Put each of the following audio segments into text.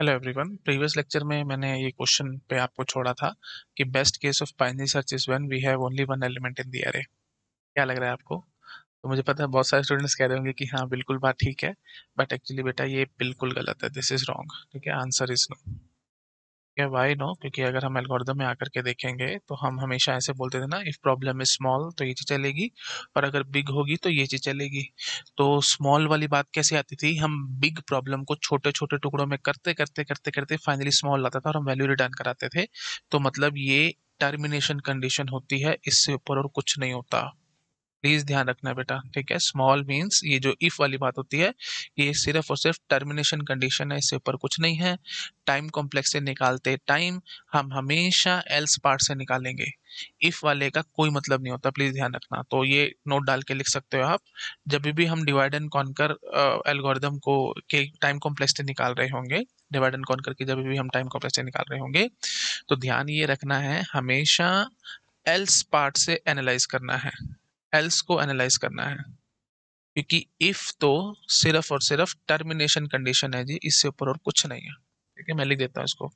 Hello everyone previous lecture में मैंने ये क्वेश्चन पे आपको छोड़ा था कि best case of binary search is when we have only one element in the array क्या लग रहा है आपको तो मुझे पता है बहुत सारे स्टूडेंट्स कह रहे होंगे कि हाँ बिल्कुल बात ठीक है बट एक्चुअली बेटा ये बिल्कुल गलत है दिस इज रॉन्ग ठीक है आंसर इज नो है वाई नो क्योंकि अगर हम एल्गोरिदम में आकर के देखेंगे तो हम हमेशा ऐसे बोलते थे ना इफ़ प्रॉब्लम इज स्मॉल तो ये चीज़ चलेगी और अगर बिग होगी तो ये चीज़ चलेगी तो स्मॉल वाली बात कैसे आती थी हम बिग प्रॉब्लम को छोटे छोटे टुकड़ों में करते करते करते करते फाइनली स्मॉल आता था और हम वैल्यू रिटर्न कराते थे तो मतलब ये टर्मिनेशन कंडीशन होती है इससे ऊपर और कुछ नहीं होता प्लीज ध्यान रखना बेटा ठीक है स्मॉल मीन्स ये जो इफ वाली बात होती है ये सिर्फ और सिर्फ टर्मिनेशन कंडीशन है इससे ऊपर कुछ नहीं है टाइम कॉम्प्लेक्स से निकालते टाइम हम हमेशा एल्स पार्ट से निकालेंगे इफ वाले का कोई मतलब नहीं होता प्लीज ध्यान रखना तो ये नोट डाल के लिख सकते हो आप जब भी हम डिवाइड एंड कॉन्कर एल्गोरिदम को के टाइम कॉम्प्लेक्स से निकाल रहे होंगे डिवाइड एंड कॉन्कर की जब भी हम टाइम कॉम्प्लेक्स से निकाल रहे होंगे तो ध्यान ये रखना है हमेशा एल्स पार्ट से एनालाइज करना है एल्स को एनालाइज करना है क्योंकि इफ तो सिर्फ और सिर्फ टर्मिनेशन कंडीशन है जी इससे ऊपर और कुछ नहीं है ठीक है मैं लिख देता हूँ इसको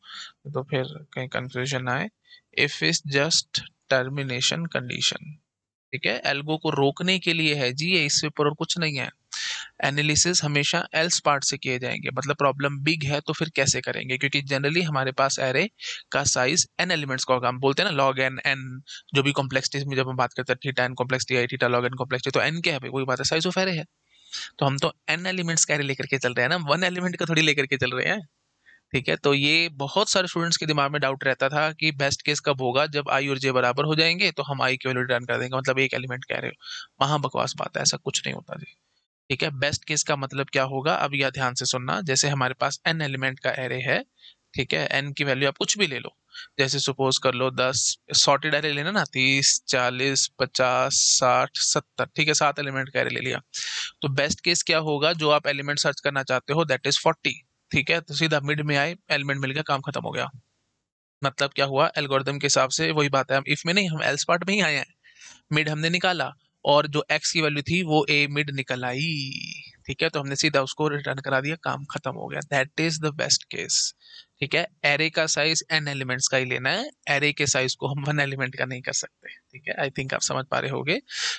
तो फिर कहीं कंफ्यूजन ना आए if is just termination condition ठीक है एल्गो को रोकने के लिए है जी ये इससे ऊपर और कुछ नहीं है एनालिसिस हमेशा एल्स पार्ट से किए जाएंगे मतलब प्रॉब्लम बिग है तो फिर कैसे करेंगे क्योंकि जनरली हमारे पास एरे का साइज एन एलिमेंट्स का होगा हम बोलते हैं ना लॉग एन एन जो भी कॉम्प्लेक्सिटी में जब हम बात करते हैं theta N complexity I theta log N complexity तो एन क्या है भाई बात है साइज ऑफ एरे है तो हम तो एन एलिमेंट्स का एरे लेकर के चल रहे हैं ना वन एलिमेंट का थोड़ी लेकर के चल रहे हैं ठीक है तो ये बहुत सारे स्टूडेंट्स के दिमाग में डाउट रहता था कि बेस्ट केस कब होगा जब आई और जे बराबर हो जाएंगे तो हम आई की वैल्यू रिटर्न कर देंगे मतलब एक एलिमेंट कह रहे हो महा बकवास बात है ऐसा कुछ नहीं होता जी ठीक है बेस्ट केस का मतलब क्या होगा अब यह ध्यान से सुनना जैसे हमारे पास एन एलिमेंट का एरे है ठीक है एन की वैल्यू आप कुछ भी ले लो जैसे सपोज कर लो दस सॉर्टेड एरे लेना ना तीस चालीस पचास साठ सत्तर ठीक है सात एलिमेंट का एरे ले लिया तो बेस्ट केस क्या होगा जो आप एलिमेंट सर्च करना चाहते हो दैट इज फोर्टी ठीक है तो सीधा मिड में आए एलिमेंट मिल गया काम खत्म हो गया मतलब क्या हुआ एल्गोरिदम के हिसाब से वही बात है हम इफ में नहीं हम एल्स पार्ट में ही आए हैं मिड हमने निकाला और जो एक्स की वैल्यू थी वो ए मिड निकल आई ठीक है तो हमने सीधा उसको रिटर्न करा दिया काम खत्म हो गया that is the best case ठीक है एरे का साइज n एलिमेंट्स का ही लेना है एरे के साइज को हम वन एलिमेंट का नहीं कर सकते ठीक है आई थिंक आप समझ पा रहे गए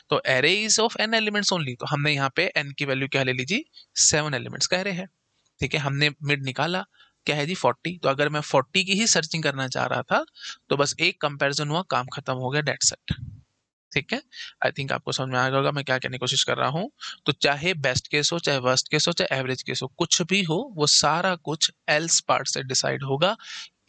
तो array is of N elements only तो हमने यहाँ पे एन की वैल्यू क्या ले लीजिए सेवन एलिमेंट्स का एरे है ठीक है हमने मिड निकाला क्या है जी 40 तो अगर मैं 40 की ही सर्चिंग करना चाह रहा था तो बस एक कंपैरिजन हुआ काम खत्म हो गया डेट सेट ठीक है आई थिंक आपको समझ में आ गया होगा मैं क्या कहने की कोशिश कर रहा हूँ तो चाहे बेस्ट केस हो चाहे वर्स्ट केस हो चाहे एवरेज केस हो कुछ भी हो वो सारा कुछ एल्स पार्ट से डिसाइड होगा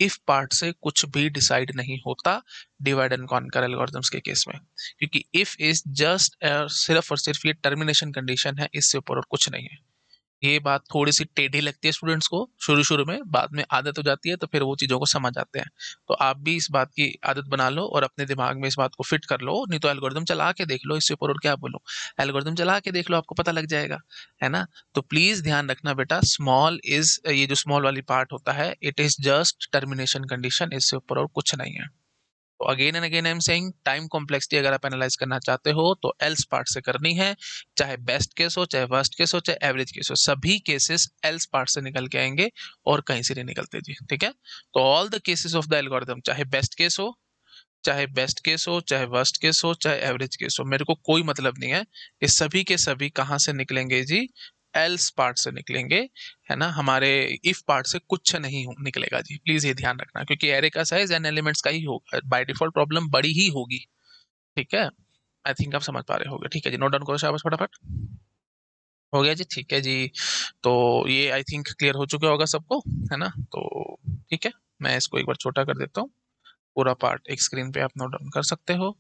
इफ पार्ट से कुछ भी डिसाइड नहीं होता डिवाइड एंड कॉन्कर एल्गोरिथम्स के केस में क्योंकि इफ इज जस्ट सिर्फ और सिर्फ ये टर्मिनेशन कंडीशन है इससे ऊपर और कुछ नहीं है ये बात थोड़ी सी टेढ़ी लगती है स्टूडेंट्स को शुरू शुरू में बाद में आदत हो जाती है तो फिर वो चीज़ों को समझ आते हैं तो आप भी इस बात की आदत बना लो और अपने दिमाग में इस बात को फिट कर लो नहीं तो एल्गोरिदम चला के देख लो इससे ऊपर और क्या बोलो एल्गोरिदम चला के देख लो आपको पता लग जाएगा है ना तो प्लीज़ ध्यान रखना बेटा स्मॉल इज ये जो स्मॉल वाली पार्ट होता है it is just termination condition इससे ऊपर और कुछ नहीं है तो again and again I am saying time complexity अगर आप एनालाइज करना चाहते हो तो एल्स पार्ट से करनी है चाहे बेस्ट केस हो चाहे वर्स्ट केस हो चाहे एवरेज केस हो सभी केसेस एल्स पार्ट से निकल के आएंगे और कहीं से नहीं निकलते जी ठीक है तो all the cases of the algorithm चाहे बेस्ट केस हो चाहे बेस्ट केस हो चाहे वर्स्ट केस हो चाहे एवरेज केस हो मेरे को कोई मतलब नहीं है कि सभी के सभी कहाँ से निकलेंगे जी एल्स पार्ट से निकलेंगे है ना हमारे इफ पार्ट से कुछ नहीं निकलेगा जी प्लीज ये ध्यान रखना क्योंकि एरे का साइज एन एलिमेंट्स का ही होगा बाय डिफॉल्ट प्रॉब्लम बड़ी ही होगी ठीक है आई थिंक आप समझ पा रहे होगे ठीक है जी नोट डाउन करो शाबाश फटाफट हो गया जी ठीक है जी तो ये आई थिंक क्लियर हो चुका होगा सबको है ना तो ठीक है मैं इसको एक बार छोटा कर देता हूँ पूरा पार्ट एक स्क्रीन पे आप नोट डाउन कर सकते हो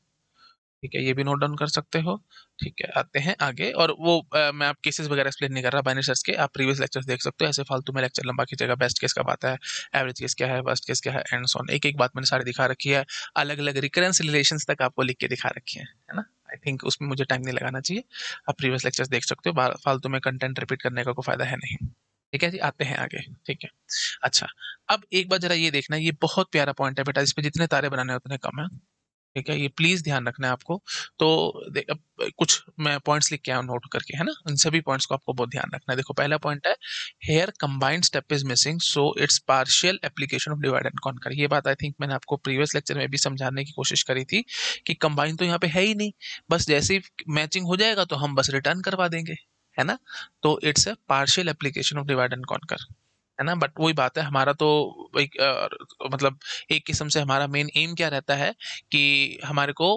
ठीक है ये भी नोट डाउन कर सकते हो ठीक है आते हैं आगे और वो आ, मैं आप केसेस वगैरह एक्सप्लेन नहीं कर रहा बाइनरी सर्च के आप प्रीवियस लेक्चर्स देख सकते हो ऐसे फालतू में लेक्चर लंबा की जगह बेस्ट केस का आता है एवरेज केस क्या है वर्स्ट केस क्या है एंड सोन एक एक बात मैंने सारी दिखा रखी है अलग अलग रिकरेंस रिलेशन तक आपको लिख के दिखा रखी है है ना आई थिंक उसमें मुझे टाइम नहीं लगाना चाहिए आप प्रीवियस लेक्चर्स देख सकते हो फालतू में कंटेंट रिपीट करने का कोई फायदा है नहीं ठीक है जी आते हैं आगे ठीक है अच्छा अब एक बार जरा ये देखना ये बहुत प्यारा पॉइंट है बेटा इस पर जितने तारे बनाने उतने कम है ठीक है ये प्लीज ध्यान रखना है आपको तो कुछ मैं पॉइंट्स लिख के आया नोट करके है ना इन सभी पॉइंट्स को आपको बहुत ध्यान रखना है देखो पहला पॉइंट है here combined step is missing so it's partial application of divide and conquer ये बात आई थिंक मैंने आपको प्रीवियस लेक्चर में भी समझाने की कोशिश करी थी कि कंबाइन तो यहाँ पे है ही नहीं बस जैसे ही मैचिंग हो जाएगा तो हम बस रिटर्न करवा देंगे है ना तो it's a partial application of divide and conquer है ना बट वही बात है हमारा तो एक आ, मतलब एक किस्म से हमारा मेन एम क्या रहता है कि हमारे को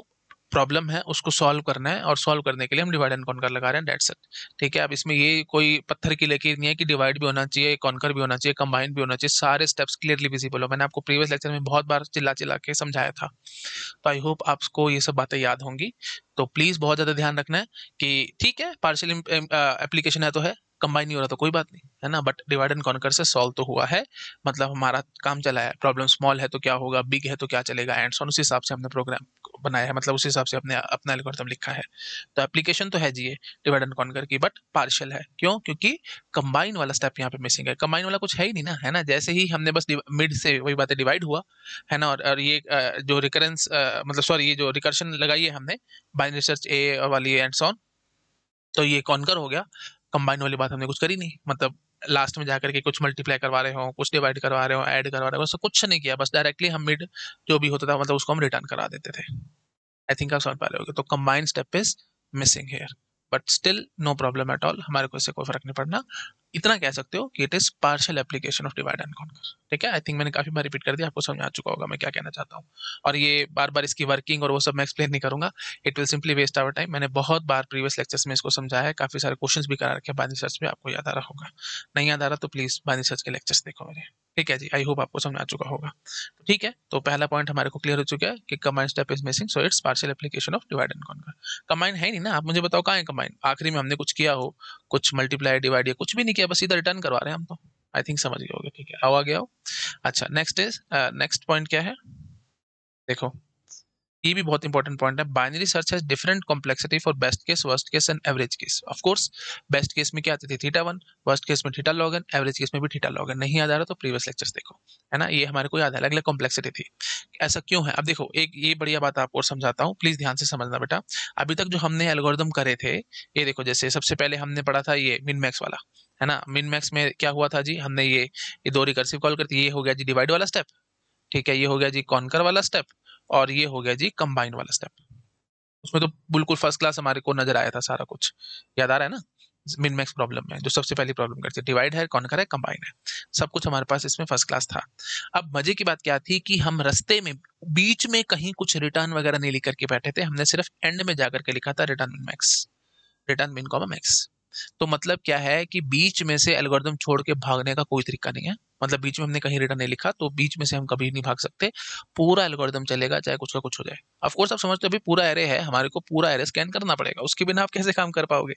प्रॉब्लम है उसको सॉल्व करना है और सॉल्व करने के लिए हम डिवाइड एंड कॉन्कर लगा रहे हैं डेट सेट ठीक है अब इसमें ये कोई पत्थर की लकीर नहीं है कि डिवाइड भी होना चाहिए कॉन्कर भी होना चाहिए कंबाइंड भी होना चाहिए सारे स्टेप्स क्लियरली विजिबल हो मैंने आपको प्रीवियस लेक्चर में बहुत बार चिल्ला चिल्ला के समझाया था तो आई होप आपको ये सब बातें याद होंगी तो प्लीज़ बहुत ज़्यादा ध्यान रखना है कि ठीक है पार्शियल एप्लीकेशन है तो है कंबाइन नहीं हो रहा तो कोई बात नहीं है ना बट डिवाइड एंड कॉन्कर से सॉल्व तो हुआ है मतलब हमारा काम चला है प्रॉब्लम स्मॉल है तो क्या होगा बिग है तो क्या चलेगा एंड सॉन उसी हिसाब से हमने प्रोग्राम बनाया है मतलब उसी हिसाब से हमने अपना एल्गोरिथम लिखा है तो एप्लीकेशन तो है जी डिवाइड एंड कॉन्कर की बट पार्शियल है क्यों क्योंकि कंबाइन वाला स्टेप यहाँ पे मिसिंग है कंबाइन वाला कुछ है ही नहीं ना है ना जैसे ही हमने बस मिड से वही बातें डिवाइड हुआ है ना और, और ये जो रिकरेंस मतलब सॉरी ये जो रिकर्शन लगाई है हमने बाइन रिसर्च ए वाली एंड सॉन तो ये कॉन्कर हो गया कंबाइन वाली बात हमने कुछ करी नहीं मतलब लास्ट में जाकर के कुछ मल्टीप्लाई करवा रहे हो कुछ डिवाइड करवा रहे हो ऐड करवा रहे हो कुछ नहीं किया बस डायरेक्टली हम मिड जो भी होता था मतलब उसको हम रिटर्न करा देते थे आई थिंक आप समझ पा रहे हो तो combined step is missing here but still no problem at all हमारे को इससे कोई फर्क नहीं पड़ना इतना कह सकते हो कि it is partial application of divide and conquer ठीक है आई थिंक मैंने काफी बार रिपीट कर दिया आपको समझ आ चुका होगा मैं क्या कहना चाहता हूँ और ये बार बार इसकी वर्किंग और वो सब मैं एक्सप्लेन नहीं करूंगा it will simply waste our time मैंने बहुत बार प्रीवियस लेक्चर्स में इसको समझाया है काफी सारे क्वेश्चन भी करा रखे हैं बानी सर्च में आपको याद आ रहा होगा नहीं याद आ रहा तो प्लीज बानी सर्च के लेक्चर्स देखो मेरे ठीक है जी आई होप आपको समझ आ चुका होगा तो ठीक है तो पहला पॉइंट हमारे को क्लियर हो चुका है कि combine step is missing so it's partial application of divide and conquer combine है नहीं ना आप मुझे बताओ कहाँ है कमाइन आखिरी में हमने कुछ किया हो कुछ मल्टीप्लाई डिवाइड या कुछ भी नहीं किया बस इधर रिटर्न करवा रहे हैं हम तो आई थिंक समझ गए ठीक है आओ आ गया हो अच्छा नेक्स्ट इज नेक्स्ट पॉइंट क्या है देखो ये भी बहुत इंपॉर्टेंट पॉइंट है binary search has different complexity for best case worst case and average case of course best case में क्या आती थी थीटा वन वर्स्ट केस में theta log n average case में भी थीटा लॉग एन नहीं याद आ रहा तो प्रीवियस लेक्चर्स देखो है ना ये हमारे को याद है अलग अलग कॉम्प्लेक्सिटी थी ऐसा क्यों है अब देखो एक ये बढ़िया बात आपको समझाता हूँ प्लीज ध्यान से समझना बेटा अभी तक जो हमने एल्गोरिदम करे थे ये देखो जैसे सबसे पहले हमने पढ़ा था ये मिन मैक्स वाला है ना मिन मैक्स में क्या हुआ था जी हमने ये, ये दो रिकर्सिव कॉल करती ये हो गया जी डिवाइड वाला स्टेप ठीक है ये हो गया जी कॉनकर वाला स्टेप और ये हो गया जी कंबाइन वाला स्टेप उसमें तो बिल्कुल फर्स्ट क्लास हमारे को नजर आया था सारा कुछ याद आ रहा है ना मिनमैक्स प्रॉब्लम में जो सबसे पहली प्रॉब्लम करती है डिवाइड है कॉन्कर है कंबाइन है सब कुछ हमारे पास इसमें फर्स्ट क्लास था अब मजे की बात क्या थी कि हम रस्ते में बीच में कहीं कुछ रिटर्न वगैरह नहीं लिख के बैठे थे हमने सिर्फ एंड में जाकर के लिखा था return min max return min comma max तो मतलब क्या है कि बीच में से एल्गोरिदम छोड़ के भागने का कोई तरीका नहीं है मतलब बीच में हमने कहीं रिटर्न नहीं लिखा तो बीच में से हम कभी नहीं भाग सकते पूरा एल्गोरिदम चलेगा चाहे कुछ का कुछ हो जाए ऑफकोर्स आप समझते हो अभी पूरा एरे है हमारे को पूरा एरे स्कैन करना पड़ेगा उसके बिना आप कैसे काम कर पाओगे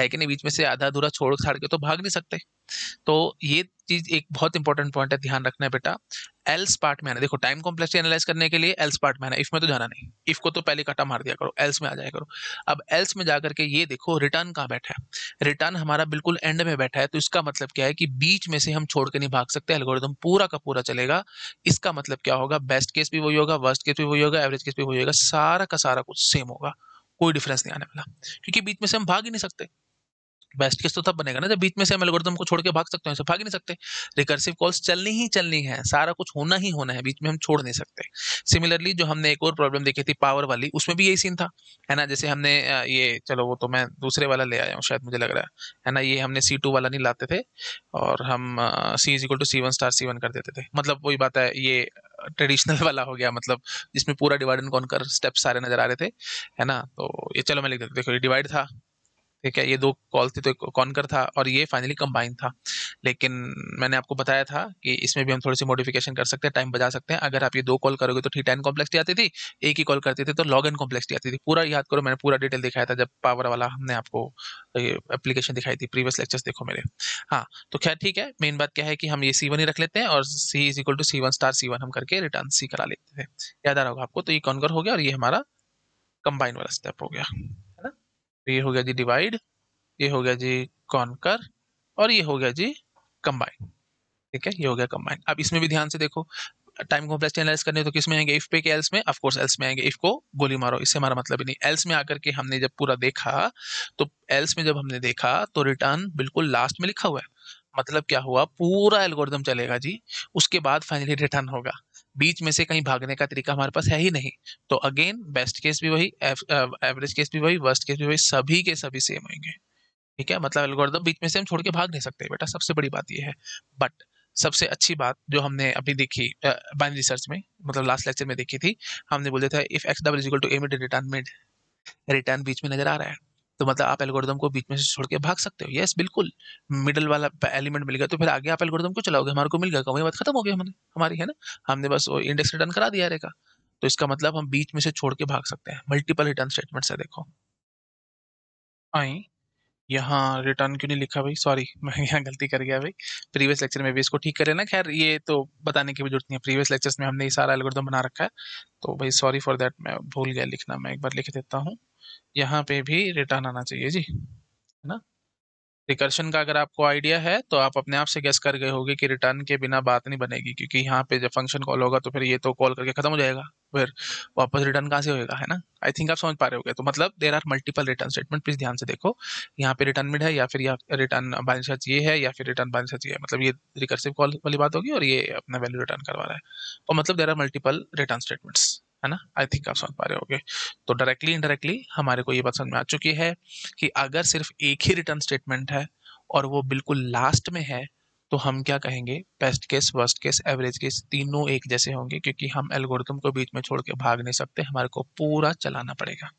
है कि नहीं बीच में से आधा अधूरा छोड़ छाड़ के तो भाग नहीं सकते तो ये चीज एक बहुत इंपॉर्टेंट पॉइंट है ध्यान रखना है बेटा एल्स पार्ट में आना देखो टाइम कॉम्प्लेक्सिटी एनालाइज करने के लिए एल्स पार्ट में आना इफ में तो जाना नहीं इफ को तो पहले काटा मार दिया करो एल्स में आ जाया करो अब एल्स में जाकर के ये देखो रिटर्न कहाँ बैठा है रिटर्न हमारा बिल्कुल एंड में बैठा है तो इसका मतलब क्या है कि बीच में से हम छोड़ के नहीं भाग सकते एल्गोरिदम पूरा का पूरा चलेगा इसका मतलब क्या होगा बेस्ट केस भी वही होगा वर्स्ट केस भी वही होगा एवरेज केस भी वही होगा सारा का सारा कुछ सेम होगा कोई डिफरेंस नहीं आने वाला क्योंकि बीच में से हम भाग ही नहीं सकते बेस्ट केस तो तब बनेगा ना जब बीच में से हम एल्गोरिदम को छोड़ के भाग सकते हैं भाग नहीं सकते रिकर्सिव कॉल्स चलनी ही चलनी है सारा कुछ होना ही होना है बीच में हम छोड़ नहीं सकते सिमिलरली जो हमने एक और प्रॉब्लम देखी थी पावर वाली उसमें भी यही सीन था है ना जैसे हमने ये चलो वो तो मैं दूसरे वाला ले आया हूँ शायद मुझे लग रहा है है ना ये हमने सी टू वाला नहीं लाते थे और हम c is equal to c one star c one कर देते थे मतलब वही बात है ये ट्रेडिशनल वाला हो गया मतलब जिसमें पूरा डिवाइड एंड कॉन्कर स्टेप्स सारे नजर आ रहे थे है ना तो ये चलो मैं लिख देता देखो ये डिवाइड था ठीक है ये दो कॉल थी तो एक कॉनकर था और ये फाइनली कंबाइन था लेकिन मैंने आपको बताया था कि इसमें भी हम थोड़ी सी मॉडिफिकेशन कर सकते हैं टाइम बजा सकते हैं अगर आप ये दो कॉल करोगे तो टी टेन कॉम्प्लेक्सिटी आती थी एक ही कॉल करते थे तो लॉग इन कॉम्प्लेक्सिटी आती थी पूरा याद करो मैंने पूरा डिटेल दिखाया था जब पावर वाला हमने आपको एप्लीकेशन दिखाई थी प्रीवियस लेक्चर्स देखो मेरे हाँ तो खैर ठीक है मेन बात क्या है कि हम ये सी वन ही रख लेते हैं और c is equal to c one star c one हम करके रिटर्न सी करा लेते थे याद आ रहा होगा आपको तो ये कॉनकर हो गया और ये हमारा कंबाइन वाला स्टेप हो गया तो ये हो गया जी डिवाइड ये हो गया जी कॉनकर और ये हो गया जी कंबाइन ठीक है ये हो गया कंबाइन अब इसमें भी ध्यान से देखो टाइम कॉम्प्लेक्सिटी एनालाइज करने तो किस में आएंगे इफ पे के एल्स में ऑफ कोर्स एल्स में आएंगे इफ को गोली मारो इससे हमारा मतलब ही नहीं एल्स में आकर के हमने जब पूरा देखा तो एल्स में जब हमने देखा तो रिटर्न बिल्कुल लास्ट में लिखा हुआ है मतलब क्या हुआ पूरा एल्गोरिदम चलेगा जी उसके बाद फाइनली रिटर्न होगा बीच में से कहीं भागने का तरीका हमारे पास है ही नहीं तो अगेन बेस्ट केस भी वही एवरेज केस भी वही वर्स्ट केस भी वही सभी के सभी सेम होंगे ठीक है मतलब एल्गोरिदम बीच में से हम छोड़ के भाग नहीं सकते बेटा सबसे बड़ी बात यह है बट सबसे अच्छी बात जो हमने अभी देखी बाइन रिसर्च में मतलब लास्ट लेक्चर में देखी थी हमने बोले था if x double equal to a mid return mid return बीच में नजर आ रहा है तो मतलब आप एल्गोरिदम को बीच में से छोड़ के भाग सकते हो यस बिल्कुल मिडल वाला एलिमेंट मिल गया तो फिर आगे आप एल्गोरिदम को चलाओगे हमारे को मिल गया वही बात खत्म हो गया हमने हमारी है ना हमने बस वो इंडेक्स रिटर्न करा दिया रेखा तो इसका मतलब हम बीच में से छोड़ के भाग सकते हैं मल्टीपल रिटर्न स्टेटमेंट से देखो आई यहाँ रिटर्न क्यों नहीं लिखा भाई सॉरी मैं यहाँ गलती कर गया भाई प्रीवियस लेक्चर में भी इसको ठीक करें ना खैर ये तो बताने की भी जरूरत नहीं है प्रीवियस लेक्चर्स में हमने ये सारा एल्गोरिथम बना रखा है तो भाई सॉरी फॉर देट मैं भूल गया लिखना मैं एक बार लिख देता हूँ यहाँ पे भी रिटर्न आना चाहिए जी है ना रिकर्शन का अगर आपको आइडिया है तो आप अपने आप से गैस कर गए होगे कि रिटर्न के बिना बात नहीं बनेगी क्योंकि यहाँ पे जब फंक्शन कॉल होगा तो फिर ये तो कॉल करके खत्म हो जाएगा फिर वापस रिटर्न कहाँ से होएगा है ना आई थिंक आप समझ पा रहे हो तो मतलब there are multiple return statement please ध्यान से देखो यहाँ पे रिटर्न मिड है या फिर या रिटर्न बारिश ये है या फिर रिटर्न बारिश ये है मतलब ये रिकर्सिव कॉल वाली बात होगी और ये अपना वैल्यू रिटर्न करवा रहा है और तो मतलब there are multiple return statements है ना आई थिंक आप समझ पा रहे होगे तो डायरेक्टली इनडायरेक्टली हमारे को ये बात समझ में आ चुकी है कि अगर सिर्फ एक ही रिटर्न स्टेटमेंट है और वो बिल्कुल लास्ट में है तो हम क्या कहेंगे best case worst case average case तीनों एक जैसे होंगे क्योंकि हम एल्गोरिथम को बीच में छोड़ के भाग नहीं सकते हमारे को पूरा चलाना पड़ेगा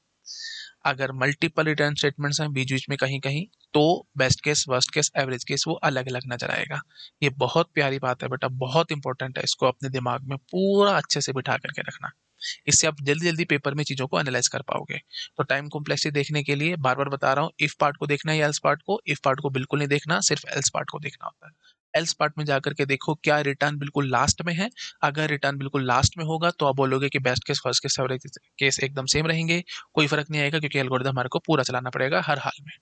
अगर मल्टीपल रिटर्न स्टेटमेंट्स हैं बीच बीच में कहीं कहीं तो best case worst case average case वो अलग अलग नजर आएगा ये बहुत प्यारी बात है बेटा बहुत इंपॉर्टेंट है इसको अपने दिमाग में पूरा अच्छे से बिठा करके रखना इससे आप जल्दी जल्दी पेपर में चीज़ों को एनालाइज कर पाओगे तो टाइम कॉम्प्लेक्सिटी देखने के लिए बार बार बता रहा हूँ इफ पार्ट को देखना है या एल्स पार्ट को इफ पार्ट को बिल्कुल नहीं देखना सिर्फ एल्स पार्ट को देखना होता है एल्स पार्ट में जाकर के देखो क्या रिटर्न बिल्कुल लास्ट में है अगर रिटर्न बिल्कुल लास्ट में होगा तो आप बोलोगे कि best case worst case average case एकदम सेम रहेंगे कोई फर्क नहीं आएगा क्योंकि एल्गोरिदम हमारे को पूरा चलाना पड़ेगा हर हाल में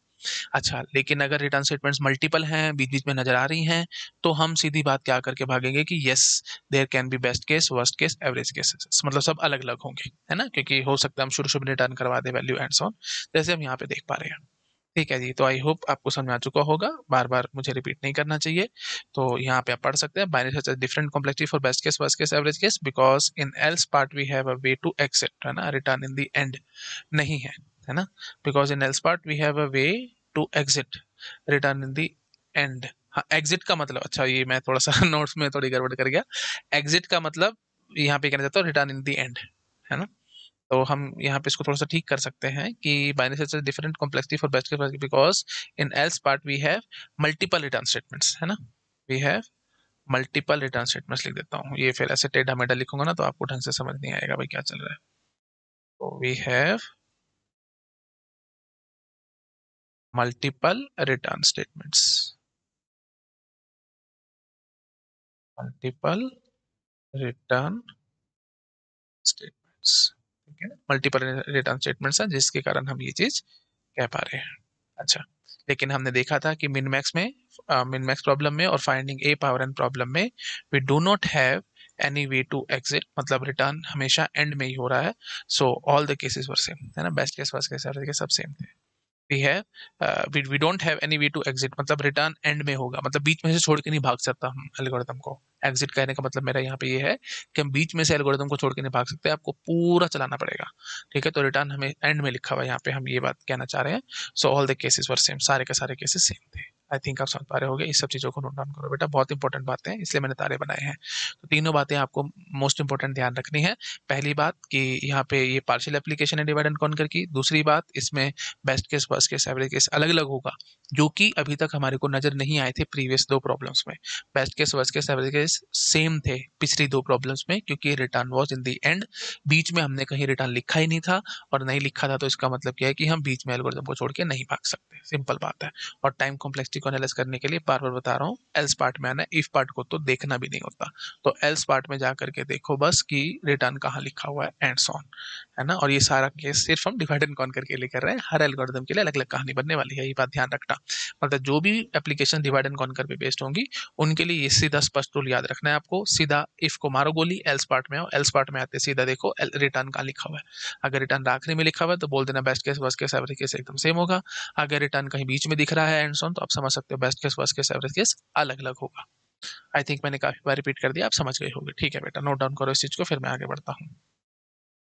अच्छा लेकिन अगर रिटर्न स्टेटमेंट्स मल्टीपल हैं बीच बीच में नजर आ रही हैं तो हम सीधी बात क्या करके भागेंगे कि yes there can be best case worst case average cases मतलब सब अलग अलग होंगे है ना क्योंकि हो सकता है हम शुरू शुरू में रिटर्न करवा दें वैल्यू एंड सॉन जैसे हम यहाँ पे देख पा रहे हैं ठीक है जी तो आई होप आपको समझ आ चुका होगा बार बार मुझे रिपीट नहीं करना चाहिए तो यहाँ पे आप पढ़ सकते हैं binary search different complexity for best case worst case average case because in else part we have a way to exit है ना रिटर्न इन दी एंड नहीं है है ना because in else part we have a way to exit return in the end हाँ exit का मतलब अच्छा ये मैं थोड़ा सा नोट्स में थोड़ी गड़बड़ कर गया एग्जिट का मतलब यहाँ पे कहना चाहता हूँ रिटर्न इन दी एंड है ना तो हम यहाँ पे इसको थोड़ा सा ठीक कर सकते हैं कि binary search different complexity for best case because in else part we have multiple return statements है ना we have multiple return statements लिख देता हूँ ये फिर ऐसे टेढ़ा मेढ़ा लिखूंगा ना तो आपको ढंग से समझ नहीं आएगा भाई क्या चल रहा है तो we have multiple return statements multiple return statements है मल्टीपल रिटर्न स्टेटमेंट्स हैं जिसके कारण हम ये चीज कह पा रहे हैं अच्छा लेकिन हमने देखा था कि मिनमैक्स में मिनमैक्स uh, प्रॉब्लम में और finding a power n problem में we do not have any way to exit मतलब रिटर्न हमेशा एंड में ही हो रहा है so all the cases were same है ना बेस्ट केस वर्स केस सब सेम थे भी है we don't have any way to exit मतलब रिटर्न एंड में होगा मतलब बीच में से छोड़ के नहीं भाग सकता हम एल्गोरिथम को एग्जिट कहने का मतलब मेरा यहाँ पे ये यह है कि हम बीच में से एल्गोरिथम को छोड़ के नहीं भाग सकते आपको पूरा चलाना पड़ेगा ठीक है तो रिटर्न हमें एंड में लिखा हुआ है यहाँ पे हम ये बात कहना चाह रहे हैं so all the cases were same सारे के सारे केसेस सेम थे आई थिंक आप समझ पा रहे हो इस सब चीज़ों को नोट डाउन करो बेटा बहुत इंपॉर्टेंट बातें हैं इसलिए मैंने तारे बनाए हैं तो तीनों बातें आपको मोस्ट इंपॉर्टेंट ध्यान रखनी है पहली बात कि यहाँ पे ये पार्शियल एप्लीकेशन है डिवाइड एंड कॉन्कर की दूसरी बात इसमें best case worst case average case अलग अलग होगा जो कि अभी तक हमारे को नज़र नहीं आए थे प्रीवियस दो प्रॉब्लम्स में best case worst case average case same थे पिछली दो प्रॉब्लम्स में क्योंकि return was in the end बीच में हमने कहीं रिटर्न लिखा ही नहीं था और नहीं लिखा था तो इसका मतलब क्या है कि हम बीच में एल्गोरिथम को छोड़ के नहीं भाग सकते सिंपल बात है और टाइम कॉम्प्लेक्स इलास्टिक को एनालाइज करने के लिए बार बार बता रहा हूँ एल्स पार्ट में आना इफ पार्ट को तो देखना भी नहीं होता तो एल्स पार्ट में जाकर के देखो बस कि रिटर्न कहाँ लिखा हुआ है एंड सॉन है ना और ये सारा केस सिर्फ हम डिवाइड एंड कॉन करके लिए कर रहे हैं हर एल्गोरिदम के लिए अलग अलग कहानी बनने वाली है ये बात ध्यान रखना मतलब जो भी एप्लीकेशन डिवाइड एंड कॉन कर पे बेस्ड होंगी उनके लिए ये सीधा स्पष्ट रूल याद रखना है आपको सीधा इफ को मारो गोली एल्स पार्ट में आओ एल्स पार्ट में आते सीधा देखो रिटर्न कहाँ लिखा हुआ है अगर रिटर्न आखिरी में लिखा हुआ है तो बोल देना best case worst case average case एकदम सेम होगा अगर रिटर्न कहीं बीच में दिख रहा है एंड सॉन तो आप समझ सकते हो best case worst case average case अलग अलग होगा आई थिंक मैंने काफ़ी बार रिपीट कर दिया आप समझ गए होंगे ठीक है बेटा नोट डाउन करो इस चीज़ को फिर मैं आगे बढ़ता हूँ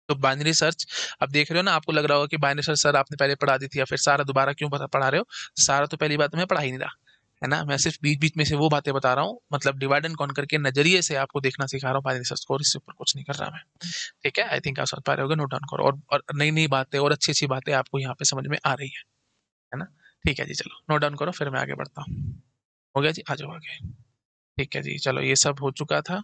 तो बाइनरी सर्च अब देख रहे हो ना आपको लग रहा होगा कि बाइनरी सर्च सर आपने पहले पढ़ा दी थी या फिर सारा दोबारा क्यों पढ़ा रहे हो सारा तो पहली बात तो मैं पढ़ा ही नहीं रहा है ना मैं सिर्फ बीच बीच में से वो बातें बता रहा हूँ मतलब डिवाइड एंड कॉन्कर के नजरिए से आपको देखना सिखा रहा हूँ बाइनरी सर्च को और इससे ऊपर कुछ नहीं कर रहा मैं ठीक है आई थिंक आप समझ पा रहे हो नोट डाउन करो और, नई नई बातें और अच्छी अच्छी बातें आपको यहाँ पे समझ में आ रही है ना ठीक है जी चलो नोट डाउन करो फिर मैं आगे बढ़ता हूँ हो गया जी आ जाओ आगे ठीक है जी चलो ये सब हो चुका था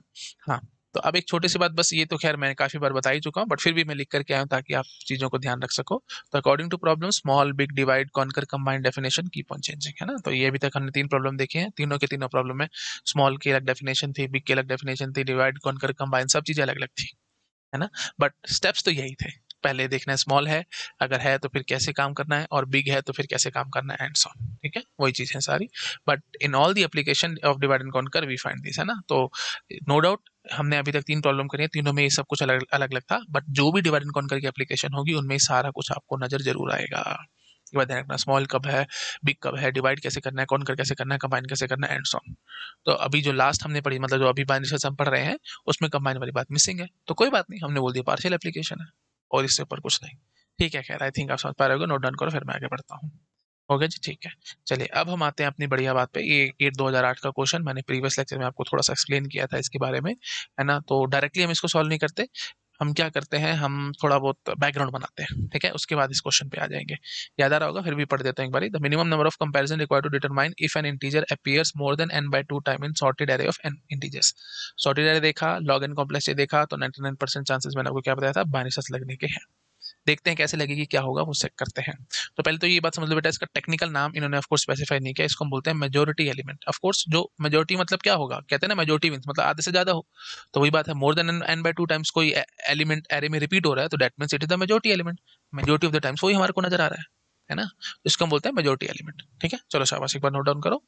हाँ तो अब एक छोटी सी बात बस ये तो खैर मैं काफी बार बता ही चुका हूँ बट फिर भी मैं लिख करके आया हूँ ताकि आप चीजों को ध्यान रख सको तो according to problem small big divide कर कम्बाइंड डेफिनेशन की पॉन चेंजिंग है ना तो ये अभी तक हमने तीन प्रॉब्लम देखे हैं तीनों के तीनों प्रॉब्लम में स्मॉल की अलग डेफिनेशन थी बिग की अलग डेफिनेशन थी डिवाइड कर कम्बाइन सब चीजें अलग अलग थी है ना बट स्टेप्स तो यही थे पहले देखना है स्मॉल है अगर है तो फिर कैसे काम करना है और बिग है तो फिर कैसे काम करना है एंड सॉन ठीक है वही चीज है सारी but in all the application of divide and conquer we find this है ना तो नो डाउट हमने अभी तक तीन प्रॉब्लम करी है तीनों में ये सब कुछ अलग अलग अलग था बट जो भी डिवाइड एंड कॉन्कर की एप्लीकेशन होगी उनमें सारा कुछ आपको नजर जरूर आएगा ये बात ध्यान रखना स्मॉल कब है बिग कब है डिवाइड कैसे करना है कौन कर कैसे करना है कंबाइन कैसे करना है एंड सॉन तो अभी जो लास्ट हमने पढ़ी मतलब जो अभी बाइनरी हम पढ़ रहे हैं उसमें कंबाइन वाली बात मिसिंग है तो कोई बात नहीं हमने बोल दिया पार्शियल एप्लीकेशन है और इससे ऊपर कुछ नहीं ठीक है खैर आई थिंक आप समझ पा रहे हो नोट डाउन करो फिर मैं आगे बढ़ता हूँ हो गया जी ठीक है चलिए अब हम आते हैं अपनी बढ़िया बात पे ये एट दो हज़ार आठ का क्वेश्चन मैंने प्रीवियस लेक्चर में आपको थोड़ा सा एक्सप्लेन किया था इसके बारे में है ना तो डायरेक्टली हम इसको सॉल्व नहीं करते हम क्या करते हैं हम थोड़ा बहुत बैकग्राउंड बनाते हैं ठीक है उसके बाद इस क्वेश्चन पे आ जाएंगे याद आ रहा होगा फिर भी पढ़ देते हैं एक बार the minimum number of comparison require to determine if an integer appears more than n by two time in sorted array of n integers sorted array देखा लॉग एन कॉम्प्लेक्स देखा तो परसेंट चांसेस मैंने आपको क्या बताया था बारिशस लगने के हैं देखते हैं कैसे लगेगी क्या होगा वो चेक करते हैं तो पहले तो ये बात समझ लो बेटा इसका टेक्निकल नाम इन्होंने ऑफकोर्स स्पेसिफाई नहीं किया इसको हम बोलते हैं मेजोरिटी एलिमेंट ऑफकोर्स जो मेजोरिटी मतलब क्या होगा कहते हैं ना मेजोरिटी मीन्स मतलब आधे से ज्यादा हो तो वही बात है more than n by two times कोई एलिमेंट e-, एरे में रिपीट हो रहा है तो that means it is the majority element majority of the times वही हमारे को नजर आ रहा है है ना इसको हम बोलते हैं मेजोरिटी एलिमेंट ठीक है चलो शाबाश एक बार नोट डाउन करो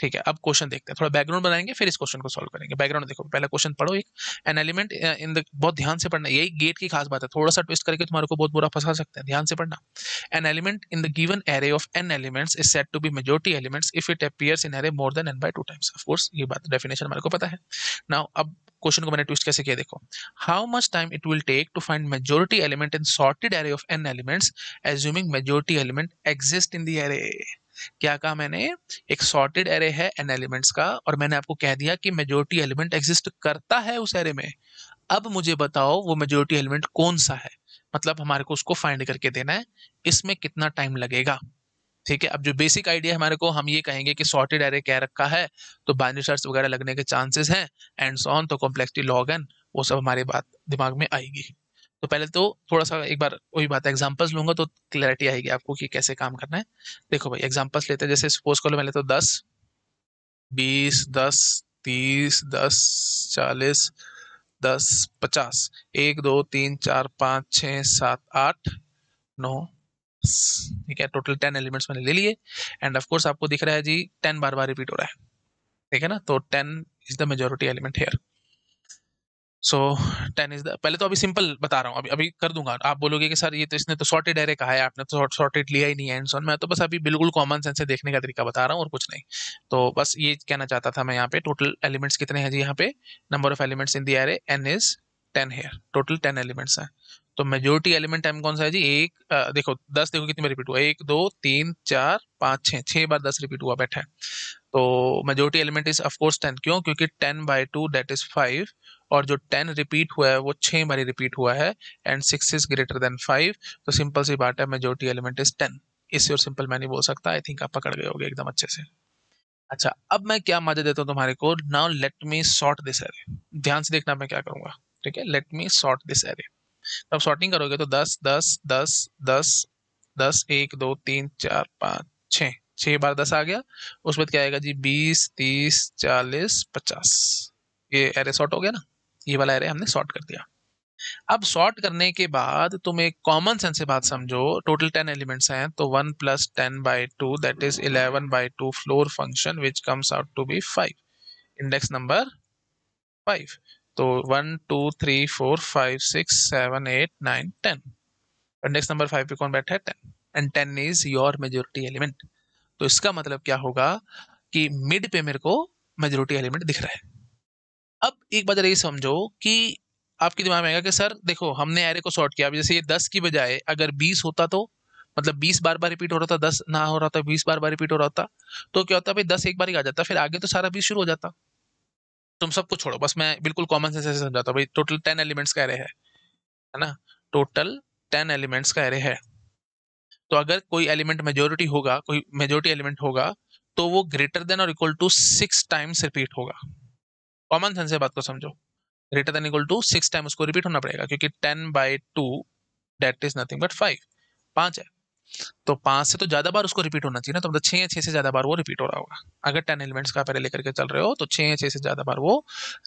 ठीक है अब क्वेश्चन देखते हैं थोड़ा बैकग्राउंड बनाएंगे फिर इस क्वेश्चन को सॉल्व करेंगे बैकग्राउंड देखो पहले क्वेश्चन पढ़ो एक एन एलिमेंट इन द बहुत ध्यान से पढ़ना यही गेट की खास बात है थोड़ा सा ट्विस्ट करके तुम्हारे को बहुत बुरा फंसा सकते हैं ध्यान से पढ़ना an element in the given array of N elements is set to be majority elements if it appears in array more than n by two times of course ये बात डेफिनेशन हमारे को पता है नाउ अब क्वेश्चन को मैंने twist कैसे किया देखो how much time it will take to find majority element in sorted array of N elements assuming majority element exist in the array क्या कहा मैंने एक सॉर्टेड एरे है एन एलिमेंट्स का और मैंने आपको कह दिया कि मेजोरिटी एलिमेंट एग्जिस्ट करता है उस एरे में अब मुझे बताओ वो मेजोरिटी एलिमेंट कौन सा है मतलब हमारे को उसको फाइंड करके देना है इसमें कितना टाइम लगेगा ठीक है अब जो बेसिक आइडिया हमारे को हम ये कहेंगे कि सॉर्टेड एरे क्या रखा है तो बाइनरी सर्च वगैरह लगने के चांसेस हैं एंड सो ऑन तो कॉम्प्लेक्सिटी लॉग एन वो सब हमारे बात दिमाग में आएगी तो पहले तो थोड़ा सा एक बार वही बात है एग्जाम्पल्स लूंगा तो क्लैरिटी आएगी आपको कि कैसे काम करना है देखो भाई एग्जाम्पल्स लेते हैं जैसे सपोज करो मैं लेता तो हूँ दस बीस दस तीस दस चालीस दस पचास एक दो तीन चार पाँच छः सात आठ नौ एलिमेंट्स ठीक है टोटल टेन एलिमेंट्स मैंने ले लिए एंड ऑफ कोर्स आपको दिख रहा है जी टेन बार बार रिपीट हो रहा है ठीक है ना तो ten is the majority element here so ten is the पहले तो अभी सिंपल बता रहा हूँ अभी अभी कर दूंगा आप बोलोगे कि सर ये तो इसने तो सॉर्टेड एरे कहा है आपने तो सॉर्टेड लिया ही नहीं है एंड मैं तो बस अभी बिल्कुल कॉमन सेंस से देखने का तरीका बता रहा हूँ और कुछ नहीं तो बस ये कहना चाहता था मैं यहाँ पे टोटल एलिमेंट्स कितने हैं जी यहाँ पे number of elements in the array n is ten here total ten elements हैं तो मेजोरिटी एलिमेंट टाइम कौन सा है जी एक आ, देखो दस देखो कितनी बार रिपीट हुआ एक दो तीन चार पाँच छः छः बार दस रिपीट हुआ बैठा है तो majority element is of course ten क्यों क्योंकि ten by two that is five और जो टेन रिपीट हुआ है वो छः बार रिपीट हुआ है and six is greater than five तो सिंपल सी बात है मेजोरिटी एलिमेंट इज टेन इससे और सिंपल मैं नहीं बोल सकता आई थिंक आप पकड़ गए होगे एकदम अच्छे से अच्छा अब मैं क्या मजा देता हूँ तुम्हारे को now let me sort this array ध्यान से देखना मैं क्या करूंगा ठीक है let me sort this array तो आप शॉर्टिंग करोगे तो दस दस दस दस दस एक दो तीन चार पाँच छ छः बार दस आ गया उस बाद क्या आएगा जी बीस तीस चालीस पचास ये एरे शॉर्ट हो गया ना ये वाला एरे हमने शॉर्ट कर दिया अब शॉर्ट करने के बाद तुम एक कॉमन सेंस से बात समझो टोटल टेन एलिमेंट्स हैं तो one plus ten by two that is eleven by two floor function which comes out to be five index number five तो one two three four five six seven eight nine ten और next number five पे कौन बैठा है ten and ten is your majority element तो इसका मतलब क्या होगा कि मिड पे मेरे को मेजोरिटी एलिमेंट दिख रहा है अब एक बात ये समझो कि आपके दिमाग में आएगा कि सर देखो हमने एरे को सॉर्ट किया जैसे ये दस की बजाय अगर बीस होता तो मतलब बीस बार बार रिपीट हो रहा था दस ना हो रहा था बीस बार बार रिपीट हो रहा था तो क्या होता भाई दस एक बार ही आ जाता फिर आगे तो सारा बीस शुरू हो जाता तुम सब कुछ छोड़ो बस मैं बिल्कुल कॉमन सेंस से समझाता हूँ भाई टोटल टेन एलिमेंट्स का एरे है है ना टोटल टेन एलिमेंट्स का एरे है तो अगर कोई एलिमेंट मेजोरिटी होगा कोई मेजोरिटी एलिमेंट होगा तो वो ग्रेटर देन और equal to six times repeat होगा कॉमन सेंस से बात को समझो greater than equal to six time उसको रिपीट होना पड़ेगा क्योंकि ten by two that is nothing but five पाँच है तो पाँच से तो ज़्यादा बार उसको रिपीट होना चाहिए ना तो मतलब छः या छः से ज़्यादा बार वो रिपीट हो रहा होगा अगर टेन एलिमेंट्स का पहले लेकर के चल रहे हो तो छः या छः से ज़्यादा बार वो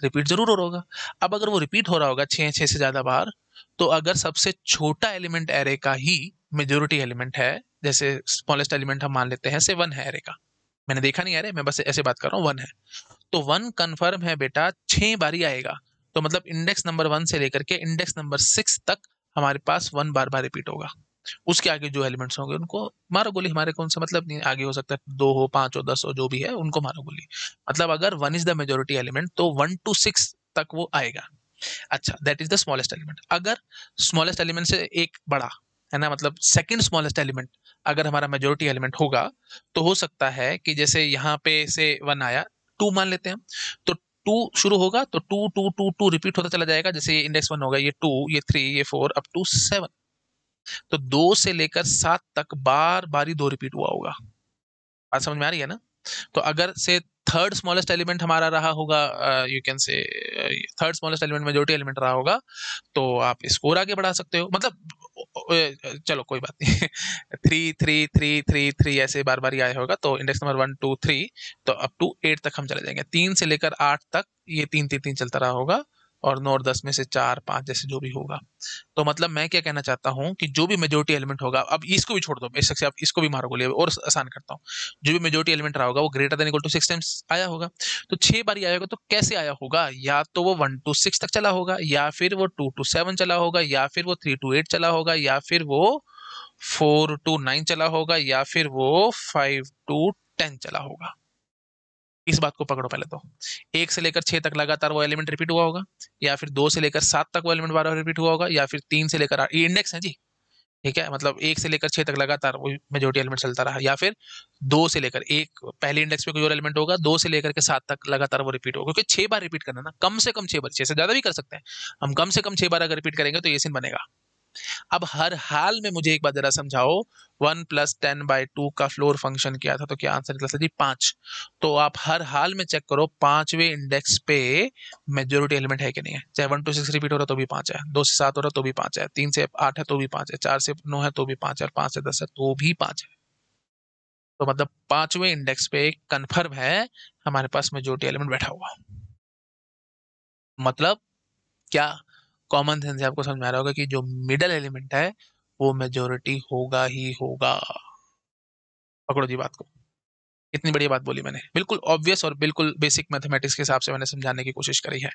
रिपीट जरूर हो रहा होगा अब अगर वो रिपीट हो रहा होगा छः या छः से ज़्यादा बार तो अगर सबसे छोटा एलिमेंट एरे का ही मेजोरिटी एलिमेंट है जैसे स्मॉलेस्ट एलिमेंट हम मान लेते हैं से वन है एरे का मैंने देखा नहीं एरे मैं बस ऐसे बात कर रहा हूँ वन है तो वन कन्फर्म है बेटा छः ही आएगा तो मतलब इंडेक्स नंबर वन से लेकर के इंडेक्स नंबर सिक्स तक हमारे पास वन बार बार रिपीट होगा उसके आगे जो एलिमेंट्स होंगे उनको मारो गोली हमारे कौन सा मतलब नहीं आगे हो सकता है दो हो पाँच हो दस हो जो भी है उनको मारो गोली मतलब अगर one is the majority element तो वन टू सिक्स तक वो आएगा अच्छा that is the smallest element अगर स्मॉलेस्ट एलिमेंट से एक बड़ा है ना मतलब सेकेंड स्मॉलेस्ट एलिमेंट अगर हमारा मेजोरिटी एलिमेंट होगा तो हो सकता है कि जैसे यहाँ पे से वन आया टू मान लेते हैं तो टू शुरू होगा तो two two two two repeat होता चला जाएगा जैसे ये इंडेक्स वन होगा ये टू ये थ्री ये फोर अप टू सेवन तो दो से लेकर सात तक बार बार ही दो रिपीट हुआ होगा बात समझ में आ रही है ना तो अगर से थर्ड स्मॉलेस्ट एलिमेंट हमारा रहा होगा you can say third smallest element majority element रहा होगा तो आप स्कोर आगे बढ़ा सकते हो मतलब चलो कोई बात नहीं three three three three three ऐसे बार बार ही आया होगा तो index number one two three तो अप टू एट तक हम चले जाएंगे तीन से लेकर आठ तक ये तीन तीन तीन चलता रहा होगा और नौ और दस में से चार पाँच जैसे जो भी होगा तो मतलब मैं क्या कहना चाहता हूँ कि जो भी मेजोरिटी एलिमेंट होगा अब इसको भी छोड़ दो इस से आप इसको भी मारो गोली और आसान करता हूँ जो भी मेजोरिटी एलिमेंट रहा होगा वो greater than equal to six times आया होगा तो छः बार आया होगा तो कैसे आया होगा या तो वो वन टू सिक्स तक चला होगा या फिर वो टू टू सेवन चला होगा या फिर वो थ्री टू एट चला होगा या फिर वो फोर टू नाइन चला होगा या फिर वो फाइव टू टेन चला होगा इस बात को पकड़ो पहले तो एक से लेकर छह तक लगातार वो एलिमेंट रिपीट हुआ होगा या फिर दो से लेकर सात तक वो एलिमेंट बार बार रिपीट हुआ होगा या फिर तीन से लेकर ये इंडेक्स है जी ठीक है मतलब एक से लेकर छह तक लगातार वो मेजोरिटी एलिमेंट चलता रहा या फिर दो से लेकर एक पहले इंडेक्स पे कोई और एलिमेंट होगा दो से लेकर के सात तक लगातार वो रिपीट होगा क्योंकि छह बार रिपीट करना ना कम से कम छह बार छह से ज्यादा भी कर सकते हैं हम कम से कम छह बार अगर रिपीट करेंगे तो ये सीन बनेगा अब हर हाल में मुझे एक बार जरा समझाओ one plus ten by two का फ्लोर फंक्शन क्या था तो क्या आंसर निकला सर जी पांच तो आप हर हाल में चेक करो पांचवे इंडेक्स पे मेजोरिटी एलिमेंट है कि नहीं है चाहे वन टू सिक्स रिपीट हो रहा तो भी पांच है दो से सात हो रहा तो भी पांच है तीन से आठ है तो भी पांच है चार से नौ है तो भी पांच है और पांच से दस है तो भी पांच है तो मतलब पांचवें इंडेक्स पे कन्फर्म है हमारे पास मेजोरिटी एलिमेंट बैठा हुआ मतलब क्या कॉमन सेंस आपको समझ में आ रहा होगा कि जो मिडल एलिमेंट है वो मेजोरिटी होगा ही होगा पकड़ो जी बात को इतनी बढ़िया बात बोली मैंने बिल्कुल ऑब्वियस और बिल्कुल बेसिक मैथमेटिक्स के हिसाब से मैंने समझाने की कोशिश करी है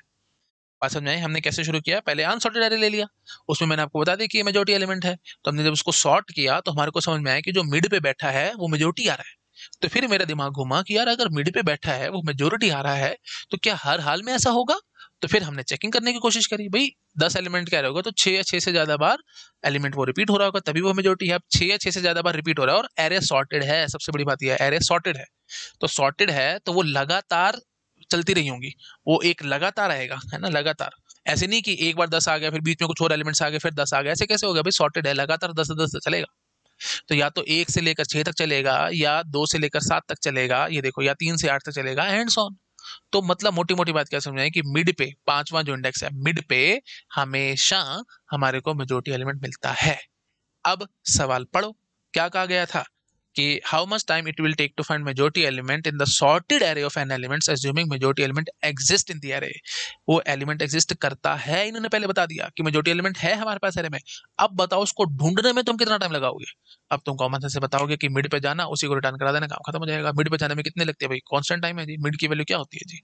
बात समझाए हमने कैसे शुरू किया पहले अनसॉर्टेड एरे ले लिया उसमें मैंने आपको बता दिया कि मेजोरिटी एलिमेंट है तो हमने जब उसको सॉर्ट किया तो हमारे को समझ में आया कि जो मिड पे बैठा है वो मेजोरिटी आ रहा है तो फिर मेरा दिमाग घुमा कि यार अगर मिड पे बैठा है वो मेजोरिटी आ रहा है तो क्या हर हाल में ऐसा होगा तो फिर हमने चेकिंग करने की कोशिश करी भाई दस एलिमेंट कह रहे होगा तो छः या छः से ज़्यादा बार एलिमेंट वो रिपीट हो रहा होगा तभी वो मेजोरिटी है अब छः या छः से ज़्यादा बार रिपीट हो रहा है और एरे सॉर्टेड है सबसे बड़ी बात यह है एरे सॉर्टेड है तो सॉर्टेड है तो वो लगातार चलती रही होंगी वो एक लगातार आएगा है ना लगातार ऐसे नहीं कि एक बार दस आ गया फिर बीच में कुछ और एलिमेंट्स आ गए फिर दस आ गया ऐसे कैसे हो गया भाई सॉर्टेड है लगातार दस दस चलेगा तो या तो एक से लेकर छः तक चलेगा या दो से लेकर सात तक चलेगा ये देखो या तीन से आठ तक चलेगा एंड सॉन तो मतलब मोटी मोटी बात क्या समझाए कि मिड पे पांचवा जो इंडेक्स है मिड पे हमेशा हमारे को मेजोरिटी एलिमेंट मिलता है अब सवाल पढ़ो क्या कहा गया था कि how much time it will take to find majority element in the sorted array of N elements assuming majority element exist in the array वो एलिमेंट एग्जिस्ट करता है इन्होंने पहले बता दिया कि मेजोरिटी एलिमेंट है हमारे पास एरे में अब बताओ उसको ढूंढने में तुम कितना टाइम लगाओगे अब तुम कॉमन सेंस से बताओगे कि मिड पे जाना उसी को रिटर्न करा देना काम खत्म हो जाएगा मिड पे जाने में कितने लगते हैं भाई कॉन्स्टेंट टाइम है जी मिड की वैल्यू क्या होती है जी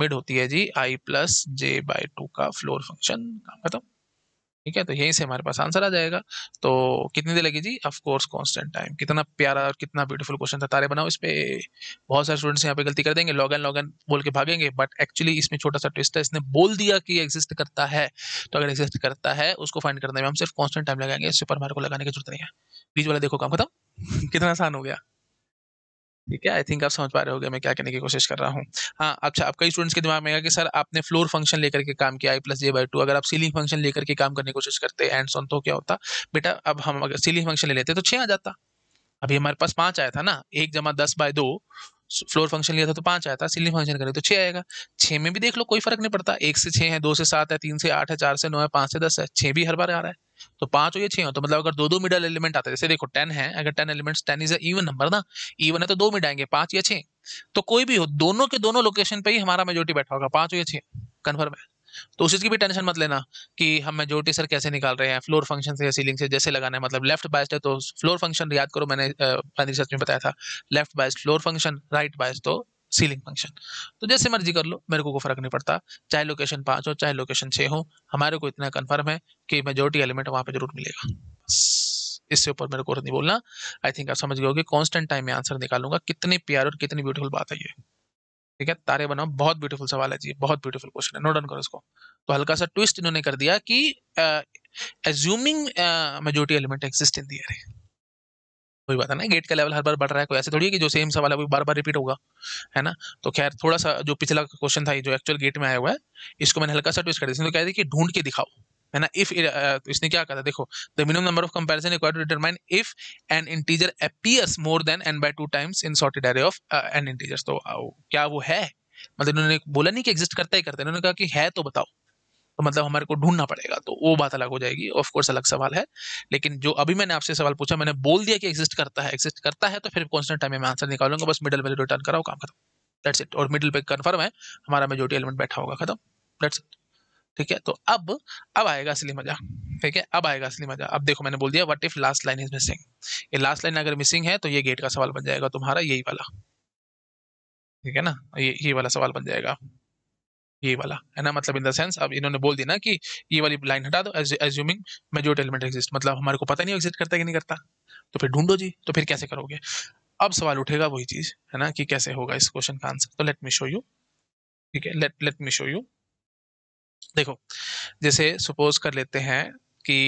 मिड होती है जी i plus j by two का फ्लोर फंक्शन काम खत्म ठीक है तो यही से हमारे पास आंसर आ जाएगा तो कितनी देर लगी जी ऑफकोर्स कॉन्स्टेंट टाइम कितना प्यारा और कितना ब्यूटीफुल क्वेश्चन था तारे बनाओ इस पर बहुत सारे स्टूडेंट्स यहाँ पे गलती कर देंगे लॉग एन लॉग एन बोल के भागेंगे बट एक्चुअली इसमें छोटा सा ट्विस्ट है इसने बोल दिया कि एग्जिस्ट करता है तो अगर एग्जिस्ट करता है उसको फाइंड करने में हम सिर्फ कॉन्स्टेंट टाइम लगाएंगे इससे पर हमारे को लगाने की जरूरत नहीं है बीच वाला देखो काम खत्म कितना आसान हो गया ठीक है आई थिंक आप समझ पा रहे हो मैं क्या कहने की कोशिश कर रहा हूँ हाँ अच्छा आप कई स्टूडेंट्स के दिमाग में आएगा कि सर आपने फ्लोर फंक्शन लेकर के काम किया i plus j by two अगर आप सीलिंग फंक्शन लेकर के काम करने की कोशिश करते एंड सोन तो क्या होता बेटा अब हम अगर सीलिंग फंक्शन ले लेते तो छः आ जाता अभी हमारे पास पाँच आया था ना एक जमा दस बाय दो फ्लोर फंक्शन लिया था तो पाँच आया था सीलिंग फंक्शन करें तो छः आएगा छः में भी देख लो कोई फर्क नहीं पड़ता एक से छः है दो से सात है तीन से आठ है चार से नौ है पाँच से दस है छः भी हर बार आ रहा है तो पांच हो या छह हो तो मतलब अगर दो दो मिडल एलिमेंट आते हैं जैसे देखो टेन है अगर ten elements ten is even number ना इवन है तो दो मिड आएंगे पांच या छह तो कोई भी हो दोनों के दोनों लोकेशन पे ही हमारा मेजोरिटी बैठा होगा पांच हो या छह कन्फर्म है तो उस चीज़ की भी टेंशन मत लेना कि हम मेजोरिटी सर कैसे निकाल रहे हैं फ्लोर फंक्शन से या सीलिंग से जैसे लगाना है मतलब लेफ्ट बाइस्ट है तो फ्लोर फंक्शन याद करो मैंने रिसर्च में बताया था left biased floor function right biased तो सीलिंग फंक्शन तो जैसे मर्जी कर लो मेरे को कोई फर्क नहीं पड़ता चाहे लोकेशन पाँच हो चाहे लोकेशन छः हो हमारे को इतना कन्फर्म है कि मेजोरिटी एलिमेंट वहाँ पर जरूर मिलेगा इससे ऊपर मेरे को नहीं बोलना आई थिंक आप समझ गए होगे कॉन्स्टेंट टाइम में आंसर निकालूंगा कितनी प्यार और कितनी ब्यूटीफुल बात है ये ठीक है तारे बनाओ बहुत ब्यूटीफुल सवाल है जी बहुत ब्यूटीफुल क्वेश्चन है नो डन करो इसको तो हल्का सा ट्विस्ट इन्होंने कर दिया कि assuming majority element exist in the array कोई बात है ना गेट का लेवल हर बार बढ़ रहा है कोई ऐसे थोड़ी है कि जो सेम सवाल है वो बार बार रिपीट होगा है ना तो खैर थोड़ा सा जो पिछला क्वेश्चन था जो एक्चुअल गेट में आया हुआ है इसको मैंने हल्का सा ट्विस्ट कर दिया तो कह रही कि ढूंढ के दिखाओ है ना इफ तो uh, इसने क्या कहा था देखो the minimum number of comparison required to determine if an integer appears more than n by two times in sorted array of n integers तो uh, क्या वो है मतलब इन्होंने बोला नहीं कि एग्जिस्ट करता ही करता है इन्होंने कहा कि है तो बताओ तो मतलब हमारे को ढूंढना पड़ेगा तो वो बात अलग हो जाएगी ऑफ कोर्स अलग सवाल है लेकिन जो अभी मैंने आपसे सवाल पूछा मैंने बोल दिया कि एग्जिस्ट करता है एग्जिस्ट करता है तो फिर कॉन्स्टेंट टाइम में आंसर निकालूंगा बस मिडिल वैल्यू रिटर्न कराओ काम खत्म दैट्स इट और मिडिल पे कन्फर्म है हमारा मेजोरिटी एलिमेंट बैठा होगा खत्म दैट्स इट ठीक है तो अब अब आएगा असली मजा ठीक है अब आएगा असली मजा अब देखो मैंने बोल दिया what if last line is missing ये लास्ट लाइन अगर मिसिंग है तो ये गेट का सवाल बन जाएगा तुम्हारा यही वाला ठीक है ना ये ये वाला सवाल बन जाएगा ये वाला है ना मतलब इन द सेंस अब इन्होंने बोल दिया ना कि ये वाली लाइन हटा दो एज्यूमिंग मेजोरिटी एलिमेंट एग्जिस्ट मतलब हमारे को पता नहीं एग्जिस्ट करता कि नहीं करता तो फिर ढूंढो जी तो फिर कैसे करोगे अब सवाल उठेगा वही चीज़ है ना कि कैसे होगा इस क्वेश्चन का आंसर तो लेट मी शो यू ठीक है let let me show you देखो जैसे सपोज कर लेते हैं कि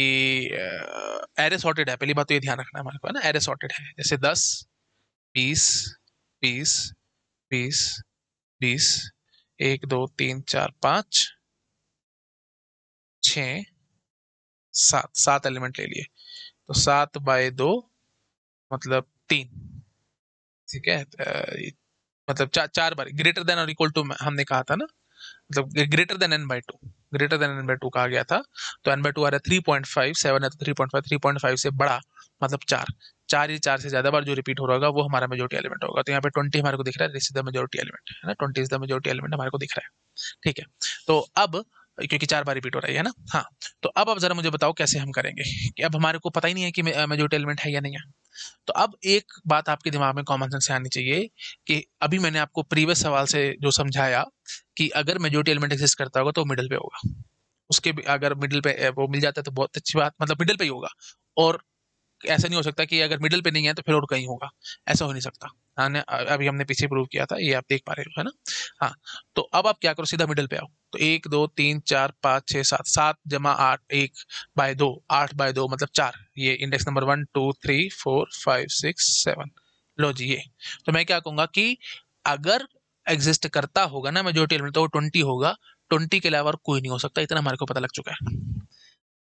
एरे uh, सॉर्टेड है पहली बात तो ये ध्यान रखना है हमारे को है ना एरे सॉर्टेड है जैसे दस बीस बीस बीस बीस एक दो तीन चार पांच छ सात सात एलिमेंट ले लिए तो सात बाय दो मतलब तीन ठीक है मतलब चा, चार बार ग्रेटर देन और इक्वल टू हमने कहा था ना मतलब greater than n by two greater than n by two कहा गया था तो एन बाई टू आ रहा है थ्री पॉइंट फाइव सेवन है तो three point five three point five से बड़ा मतलब चार चार ही चार से ज्यादा बार जो रिपीट हो रहा होगा वो हमारा मेजोरिटी एलिमेंट होगा तो यहाँ पे ट्वेंटी हमारे को दिख रहा है this is the majority element है ना twenty is the majority element हमारे को दिख रहा है ठीक है तो अब क्योंकि चार बार रिपीट हो रही है ना हाँ तो अब अब जरा मुझे बताओ कैसे हम करेंगे कि अब हमारे को पता ही नहीं है कि मेजोरिटी एलिमेंट है या नहीं है तो अब एक बात आपके दिमाग में कॉमन सेंस से आनी चाहिए कि अभी मैंने आपको प्रीवियस सवाल से जो समझाया कि अगर मेजोरिटी एलिमेंट एक्सिस्ट करता होगा तो मिडिल पे होगा उसके अगर मिडिल पे वो मिल जाता है तो बहुत अच्छी बात मतलब मिडिल पे ही होगा और ऐसा नहीं हो सकता कि अगर मिडिल पे नहीं है तो फिर और कहीं होगा ऐसा हो नहीं सकता हमने हाँ, अभी हमने पीछे प्रूव किया था ये आप देख पा रहे हो है ना हाँ तो अब आप क्या करो सीधा मिडिल पे आओ तो एक दो तीन चार पाँच छः सात सात जमा आठ एक बाय दो आठ बाय दो मतलब चार ये index number one two three four five six seven लो जी ये तो मैं क्या कहूँगा कि अगर एग्जिस्ट करता होगा ना मेजोरिटी एलिमेंट तो वो ट्वेंटी होगा ट्वेंटी के अलावा कोई नहीं हो सकता इतना हमारे को पता लग चुका है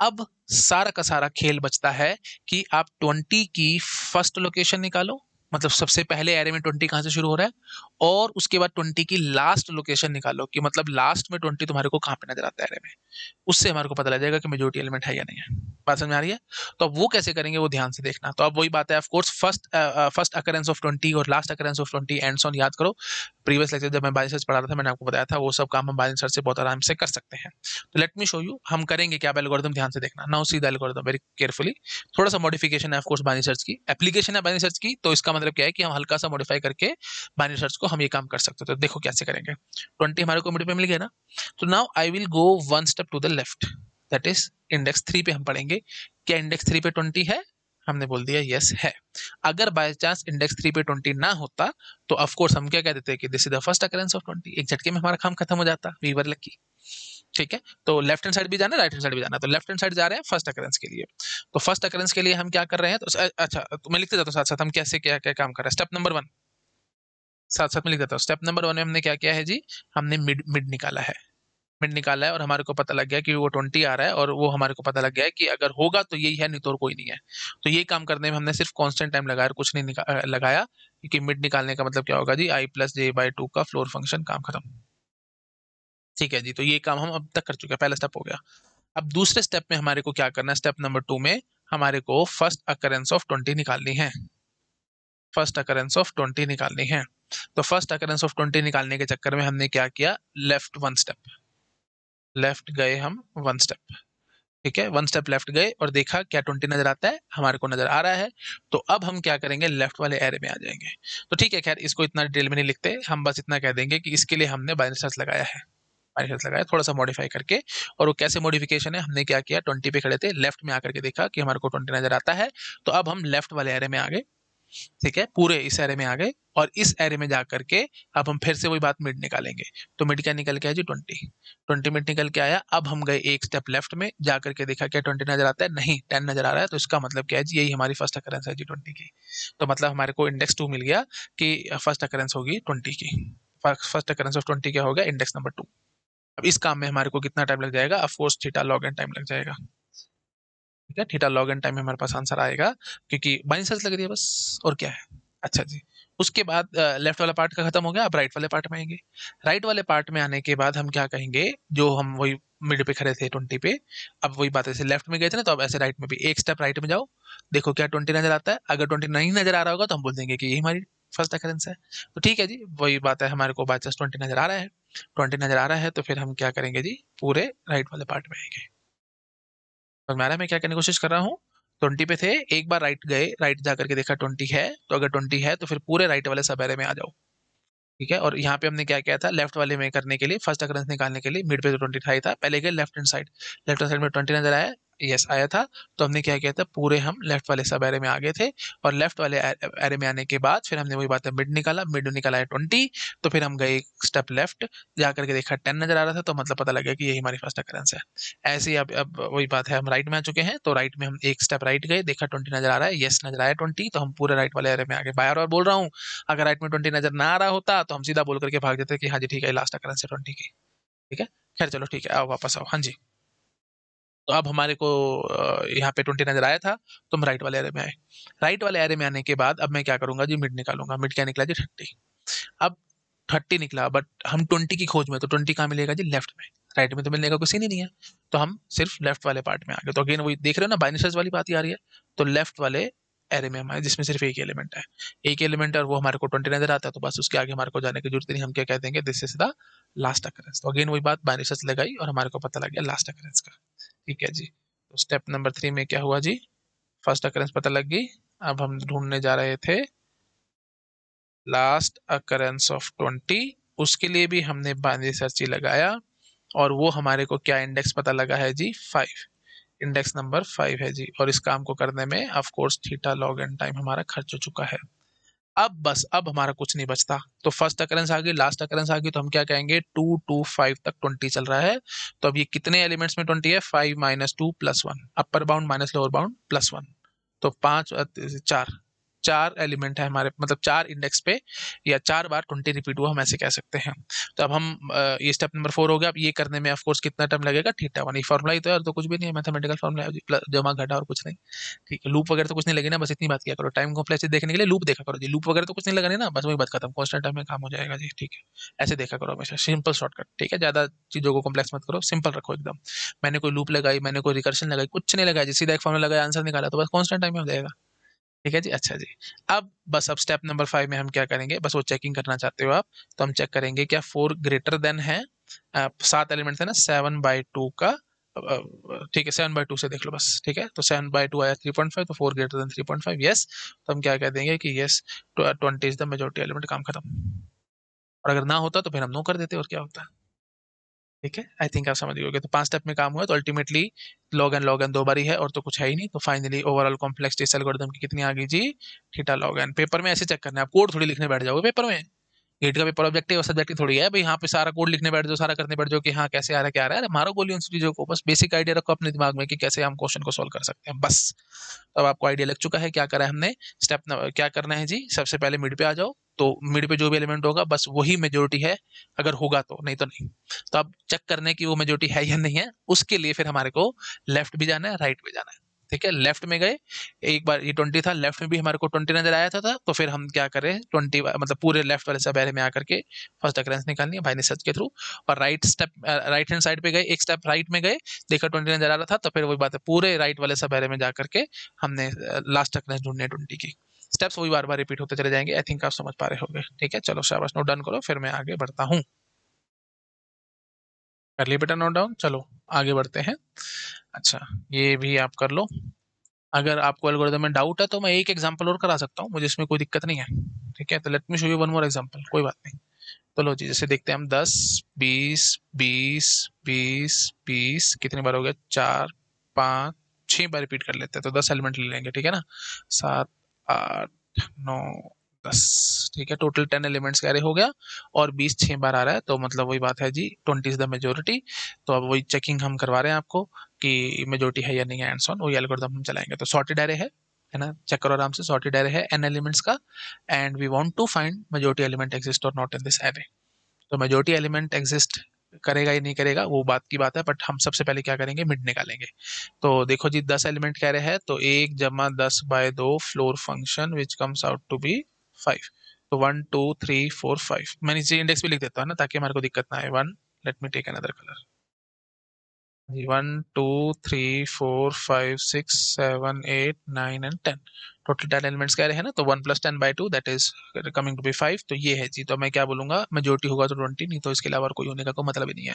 अब सारा का सारा खेल बचता है कि आप ट्वेंटी की फर्स्ट लोकेशन निकालो मतलब सबसे पहले एरे में ट्वेंटी कहाँ से शुरू हो रहा है और उसके बाद ट्वेंटी की लास्ट लोकेशन निकालो कि मतलब लास्ट में ट्वेंटी तुम्हारे को कहाँ पे नजर आता है एरे में उससे हमारे को पता लग जाएगा कि मेजोरिटी एलिमेंट है या नहीं है बात समझ में आ रही है तो अब वो कैसे करेंगे वो ध्यान से देखना तो अब वही बात है of course first first occurrence of twenty और last occurrence of twenty and on याद करो प्रीवियस लेक्चर जब मैं बाइल सर्च पढ़ा रहा था मैंने आपको बताया था वो सब काम हम बाइल सर्च से बहुत आराम से कर सकते हैं तो लेट मी शो यू हम करेंगे क्या एल्गोरिदम ध्यान से देखना ना उसी एल्गोरिदम वेरी केयरफुली थोड़ा सा मॉडिफिकेशन है ऑफकोर्स बाइल सर्च की एप्लीकेशन है बाइल सर्च की तो इसका मतलब मतलब क्या है कि हम हल्का सा मॉडिफाई करके बाइनरी सर्च को हम ये काम कर सकते हैं तो देखो कैसे करेंगे ट्वेंटी हमारे को मिड पे मिल गया ना तो now I will go one step to the left that is index three पे हम पढ़ेंगे क्या इंडेक्स थ्री पे ट्वेंटी है हमने बोल दिया यस है अगर बाय चांस इंडेक्स थ्री पे ट्वेंटी ना होता तो ऑफकोर्स हम क्या कह देते कि this is the first occurrence of twenty एक झटके में हमारा काम खत्म हो जाता वी वर लकी ठीक है तो लेफ्ट हैंड साइड भी जाना राइट हैंड साइड भी जाना तो लेफ्ट हैंड साइड जा रहे हैं फर्स्ट अकरेंस के लिए तो फर्स्ट अकरेंस के लिए हम क्या कर रहे हैं तो अच्छा तो मैं लिखते जाता हूँ साथ साथ हम कैसे क्या क्या काम कर रहे हैं स्टेप नंबर वन साथ साथ में लिख देता हूँ स्टेप नंबर वन में हमने क्या किया है जी हमने मिड मिड निकाला है मिड निकाला है और हमारे को पता लग गया कि वो ट्वेंटी आ रहा है और वो हमारे को पता लग गया है कि अगर होगा तो यही है नहीं तो कोई नहीं है तो ये काम करने में हमने सिर्फ कांस्टेंट टाइम लगाया कुछ नहीं लगाया क्योंकि मिड निकालने का मतलब क्या होगा जी i plus j by two का फ्लोर फंक्शन काम खत्म ठीक है जी तो ये काम हम अब तक कर चुके हैं पहला स्टेप हो गया अब दूसरे स्टेप में हमारे को क्या करना है स्टेप नंबर टू में हमारे को फर्स्ट अकरेंस ऑफ ट्वेंटी निकालनी है फर्स्ट अकरेंस ऑफ ट्वेंटी निकालनी है तो फर्स्ट अकरेंस ऑफ ट्वेंटी निकालने के चक्कर में हमने क्या किया लेफ्ट वन स्टेप लेफ्ट गए हम वन स्टेप ठीक है वन स्टेप लेफ्ट गए और देखा क्या ट्वेंटी नजर आता है हमारे को नजर आ रहा है तो अब हम क्या करेंगे लेफ्ट वाले एरे में आ जाएंगे तो ठीक है खैर इसको इतना डिटेल में नहीं लिखते हम बस इतना कह देंगे कि इसके लिए हमने बाइनरी सर्च लगाया है हमारे साथ लगाया थोड़ा सा मॉडिफाई करके और वो कैसे मॉडिफिकेशन है हमने क्या किया ट्वेंटी पे खड़े थे लेफ्ट में आकर के देखा कि हमारे को ट्वेंटी नजर आता है तो अब हम लेफ्ट वाले एरे में आ गए ठीक है पूरे इस एरे में आ गए और इस एरे में जा करके अब हम फिर से वही बात मिड निकालेंगे तो मिड क्या निकल के आया जी ट्वेंटी ट्वेंटी मिड निकल के आया अब हम गए एक स्टेप लेफ्ट में जा करके देखा क्या ट्वेंटी नजर आता है नहीं टेन नजर आ रहा है तो इसका मतलब क्या है जी यही हमारी फर्स्ट अकरेंस है जी ट्वेंटी की तो मतलब हमारे को इंडेक्स टू मिल गया कि फर्स्ट अकरेंस होगी ट्वेंटी की फर्स्ट अकरेंस ऑफ ट्वेंटी क्या होगा इंडेक्स नंबर टू अब इस काम में हमारे को कितना टाइम लग जाएगा of course theta log n time लग जाएगा ठीक है थीटा लॉग एन टाइम में हमारे पास आंसर आएगा क्योंकि बाइन सर्च लग रही है बस और क्या है अच्छा जी उसके बाद लेफ्ट वाला पार्ट का खत्म हो गया आप राइट वाले पार्ट में आएंगे राइट वाले पार्ट में आने के बाद हम क्या कहेंगे जो हम वही मिड पे खड़े थे ट्वेंटी पे अब वही बात ऐसे लेफ्ट में गए थे ना तो अब ऐसे राइट में भी एक स्टेप राइट में जाओ देखो क्या ट्वेंटी नजर आता है अगर ट्वेंटी नहीं नजर आ रहा होगा तो हम बोल देंगे कि ये हमारी फर्स्ट अकरेंस है तो ठीक है जी वही बात है हमारे को बाई चांस ट्वेंटी नज़र आ रहा है ट्वेंटी नज़र आ रहा है तो फिर हम क्या करेंगे जी पूरे राइट वाले पार्ट में आएंगे तो मैं मैं क्या करने की कोशिश कर रहा हूँ ट्वेंटी पे थे एक बार राइट गए राइट जा करके देखा ट्वेंटी है तो अगर ट्वेंटी है तो फिर पूरे राइट वाले सबेरे में आ जाओ ठीक है और यहाँ पे हमने क्या किया था लेफ्ट वाले में करने के लिए फर्स्ट अकरेंस निकालने के लिए मिड पे जो ट्वेंटी था पहले गए left hand side left hand side में ट्वेंटी नजर आया यस आया था तो हमने क्या किया था पूरे हम लेफ्ट वाले सब एरे में आ गए थे और लेफ्ट वाले एरे में आने के बाद फिर हमने वही बात है मिड निकाला मिड निकाला है ट्वेंटी तो फिर हम गए स्टेप लेफ्ट जा करके देखा टेन नजर आ रहा था तो मतलब पता लग गया कि यही हमारी फर्स्ट अकरेंस है ऐसे ही अब अब वही बात है हम राइट में आ चुके हैं तो राइट में हम एक स्टेप राइट गए देखा ट्वेंटी नजर आ रहा है येस नजर आया ट्वेंटी तो हम पूरे राइट वाले एरे में आगे बार बार और बोल रहा हूँ अगर राइट में ट्वेंटी नजर ना आ रहा होता तो हम सीधा बोल करके भाग देते कि हाँ जी ठीक है लास्ट अकरेंस है ट्वेंटी की ठीक है खैर चलो ठीक है आओ वापस आओ हाँ जी तो अब हमारे को यहाँ पे ट्वेंटी नजर आया था तो हम राइट वाले एरे में आए राइट वाले एरे में आने के बाद अब मैं क्या करूंगा जी मिड निकालूंगा मिड क्या निकला जी थर्टी अब थर्टी निकला बट हम ट्वेंटी की खोज में तो ट्वेंटी कहाँ मिलेगा जी लेफ्ट में राइट में तो मिलने का कुछ ही नहीं है तो हम सिर्फ लेफ्ट वाले पार्ट में आ गए तो अगेन वही देख रहे हो ना बाइनिसर्स वाली बात ही आ रही है तो लेफ्ट वाले एरे में हमारे जिसमें सिर्फ एक एलिमेंट है एक एलिमेंट है और वो हमारे को ट्वेंटी नजर आता है तो बस उसके आगे हमारे को जाने की जरूरत नहीं हम क्या कह देंगे this is the last occurrence तो अगेन वही बात बाइनस लगाई और हमारे को पता लग गया लास्ट अकरेंस का ठीक है जी तो स्टेप नंबर थ्री में क्या हुआ जी फर्स्ट अकरेंस पता लग गई अब हम ढूंढने जा रहे थे लास्ट अकरेंस ऑफ ट्वेंटी उसके लिए भी हमने बाइनरी सर्च ही लगाया और वो हमारे को क्या इंडेक्स पता लगा है जी फाइव इंडेक्स नंबर फाइव है जी और इस काम को करने में of course theta log n time हमारा खर्च हो चुका है अब बस अब हमारा कुछ नहीं बचता तो फर्स्ट अकरेंस आ गई लास्ट अकरेंस आ गई तो हम क्या कहेंगे टू टू फाइव तक ट्वेंटी चल रहा है तो अब ये कितने एलिमेंट्स में ट्वेंटी है five minus two plus one upper bound minus lower bound plus one तो पाँच चार चार एलिमेंट है हमारे मतलब चार इंडेक्स पे या चार बार ट्वेंटी रिपीट हुआ हम ऐसे कह सकते हैं तो अब हम ये स्टेप नंबर फोर हो गया अब ये करने में कोर्स कितना टाइम लगेगा ठीक वन ये फॉर्मुला ही तो यार तो कुछ भी नहीं है मैथमेटिकल फॉर्मुला जमा घटा और कुछ नहीं ठीक है लूप वगैरह तो कुछ नहीं ना बस इतनी बात किया करो टाइम कॉम्प्लेक्स देखने के लिए लूप देखा करो जी लूप वगैरह तो कुछ नहीं लगाने ना बस वही बात खत्म कॉन्स्टेंट टाइम में काम हो जाएगा जी ठीक है ऐसे देखा करो हमेशा सिंपल शॉर्टकट ठीक है ज़्यादा चीज़ों को कॉम्प्लेक्स मत करो सिंपल रखो एकदम मैंने कोई लूप लगाई मैंने कोई रिकर्शन लगाई कुछ नहीं लगाया जिस सीधा एक फॉर्मुला लगाया आंसर निकाला तो बस कॉन्स्टेंट टाइम में हो जाएगा ठीक है जी अच्छा जी अब बस अब स्टेप नंबर फाइव में हम क्या करेंगे बस वो चेकिंग करना चाहते हो आप तो हम चेक करेंगे क्या फोर ग्रेटर देन है सात एलिमेंट्स है ना सेवन बाई टू का ठीक है सेवन बाई टू से देख लो बस ठीक है तो सेवन बाई टू आया थ्री पॉइंट फाइव तो four greater than three point five yes तो हम क्या कह देंगे कि yes twenty is the majority element काम खत्म और अगर ना होता तो फिर हम नो कर देते और क्या होता है ठीक है आई थिंक आप समझ गए तो पांच स्टेप में काम हुआ तो ultimately log n log n दो बारी है और तो कुछ है ही नहीं तो finally overall complexity algorithm की कितनी आ गई जी थीटा लॉग एन पेपर में ऐसे चेक करना है आप कोड थोड़ी लिखने बैठ जाओगे पेपर में गेट का पेपर ऑब्जेक्टिव और सब्जेक्टिव थोड़ी है भाई यहाँ पे सारा कोड लिखने बैठ जाओ सारा करने बैठ जाओ कि हाँ कैसे आ रहा है क्या आ रहा है मारो गोली उन चीजों को बस बेसिक आइडिया रखो अपने दिमाग में कि कैसे हम क्वेश्चन को सोल्व कर सकते हैं बस अब आपको आइडिया लग चुका है क्या करा है हमने स्टेप क्या करना है जी सबसे पहले मिड पे आ जाओ तो मिड पे जो भी एलिमेंट होगा बस वही मेजोरिटी है अगर होगा तो नहीं तो नहीं तो अब चेक करने की वो मेजोरिटी है या नहीं है उसके लिए फिर हमारे को लेफ्ट भी जाना है राइट भी जाना है ठीक है लेफ्ट में गए एक बार ये ट्वेंटी था लेफ्ट में भी हमारे को ट्वेंटी नजर आया था, था तो फिर हम क्या करें ट्वेंटी मतलब पूरे लेफ्ट वाले सब एरे में आकर के फर्स्ट अक्रेंस निकालनी है भाई ने के थ्रू और right step right hand side पे गए एक स्टेप राइट में गए देखा ट्वेंटी नजर आ रहा था तो फिर वही बात है पूरे राइट वाले सब एरे में जाकर के हमने लास्ट अक्रेंस ढूंढने ट्वेंटी की स्टेप्स वही बार बार रिपीट होते चले जाएंगे आई थिंक आप समझ पा रहे होंगे ठीक है चलो शाबाश नोट डन करो फिर मैं आगे बढ़ता हूँ कर लिए बेटा नोट डाउन चलो आगे बढ़ते हैं अच्छा ये भी आप कर लो अगर आपको एल्गोरिथम में डाउट है तो मैं एक एग्जांपल और करा सकता हूँ मुझे इसमें कोई दिक्कत नहीं है ठीक है तो let me show you one more example कोई बात नहीं तो लो जी जैसे देखते हैं हम दस बीस बीस बीस बीस कितनी बार हो गया चार पाँच छः बार रिपीट कर लेते हैं तो दस एलिमेंट ले लेंगे ठीक है ना सात आठ नौ दस ठीक है टोटल टेन एलिमेंट्स कैरे हो गया और बीस छः बार आ रहा है तो मतलब वही बात है जी ट्वेंटी इज द मेजोरिटी तो अब वही चेकिंग हम करवा रहे हैं आपको कि मेजोरिटी है या नहीं है एंड सॉन वही एल्गोरिदम हम चलाएंगे तो सॉर्टेड एरे है है ना चेक करो आराम से सॉर्टेड एरे है एन एलिमेंट्स का and we want to find majority element exist और नॉट इन दिस एरे तो मेजोरिटी एलिमेंट एग्जिस्ट करेगा या नहीं करेगा वो बात की बात है बट हम सबसे पहले क्या करेंगे मिड निकालेंगे तो देखो जी दस एलिमेंट कह रहे हैं तो एक जमा दस बाय दो floor function which comes out to be five तो one two three four five मैं नीचे इंडेक्स भी लिख देता हूँ ना ताकि हमारे को दिक्कत ना आए one let me take another colour one two three four five six seven eight nine and ten total ten elements कह रहे हैं ना तो one plus ten by two that is coming to be five तो ये है जी तो मैं क्या बोलूँगा मेजोरिटी होगा तो ट्वेंटी नहीं तो इसके अलावा कोई होने का कोई मतलब ही नहीं है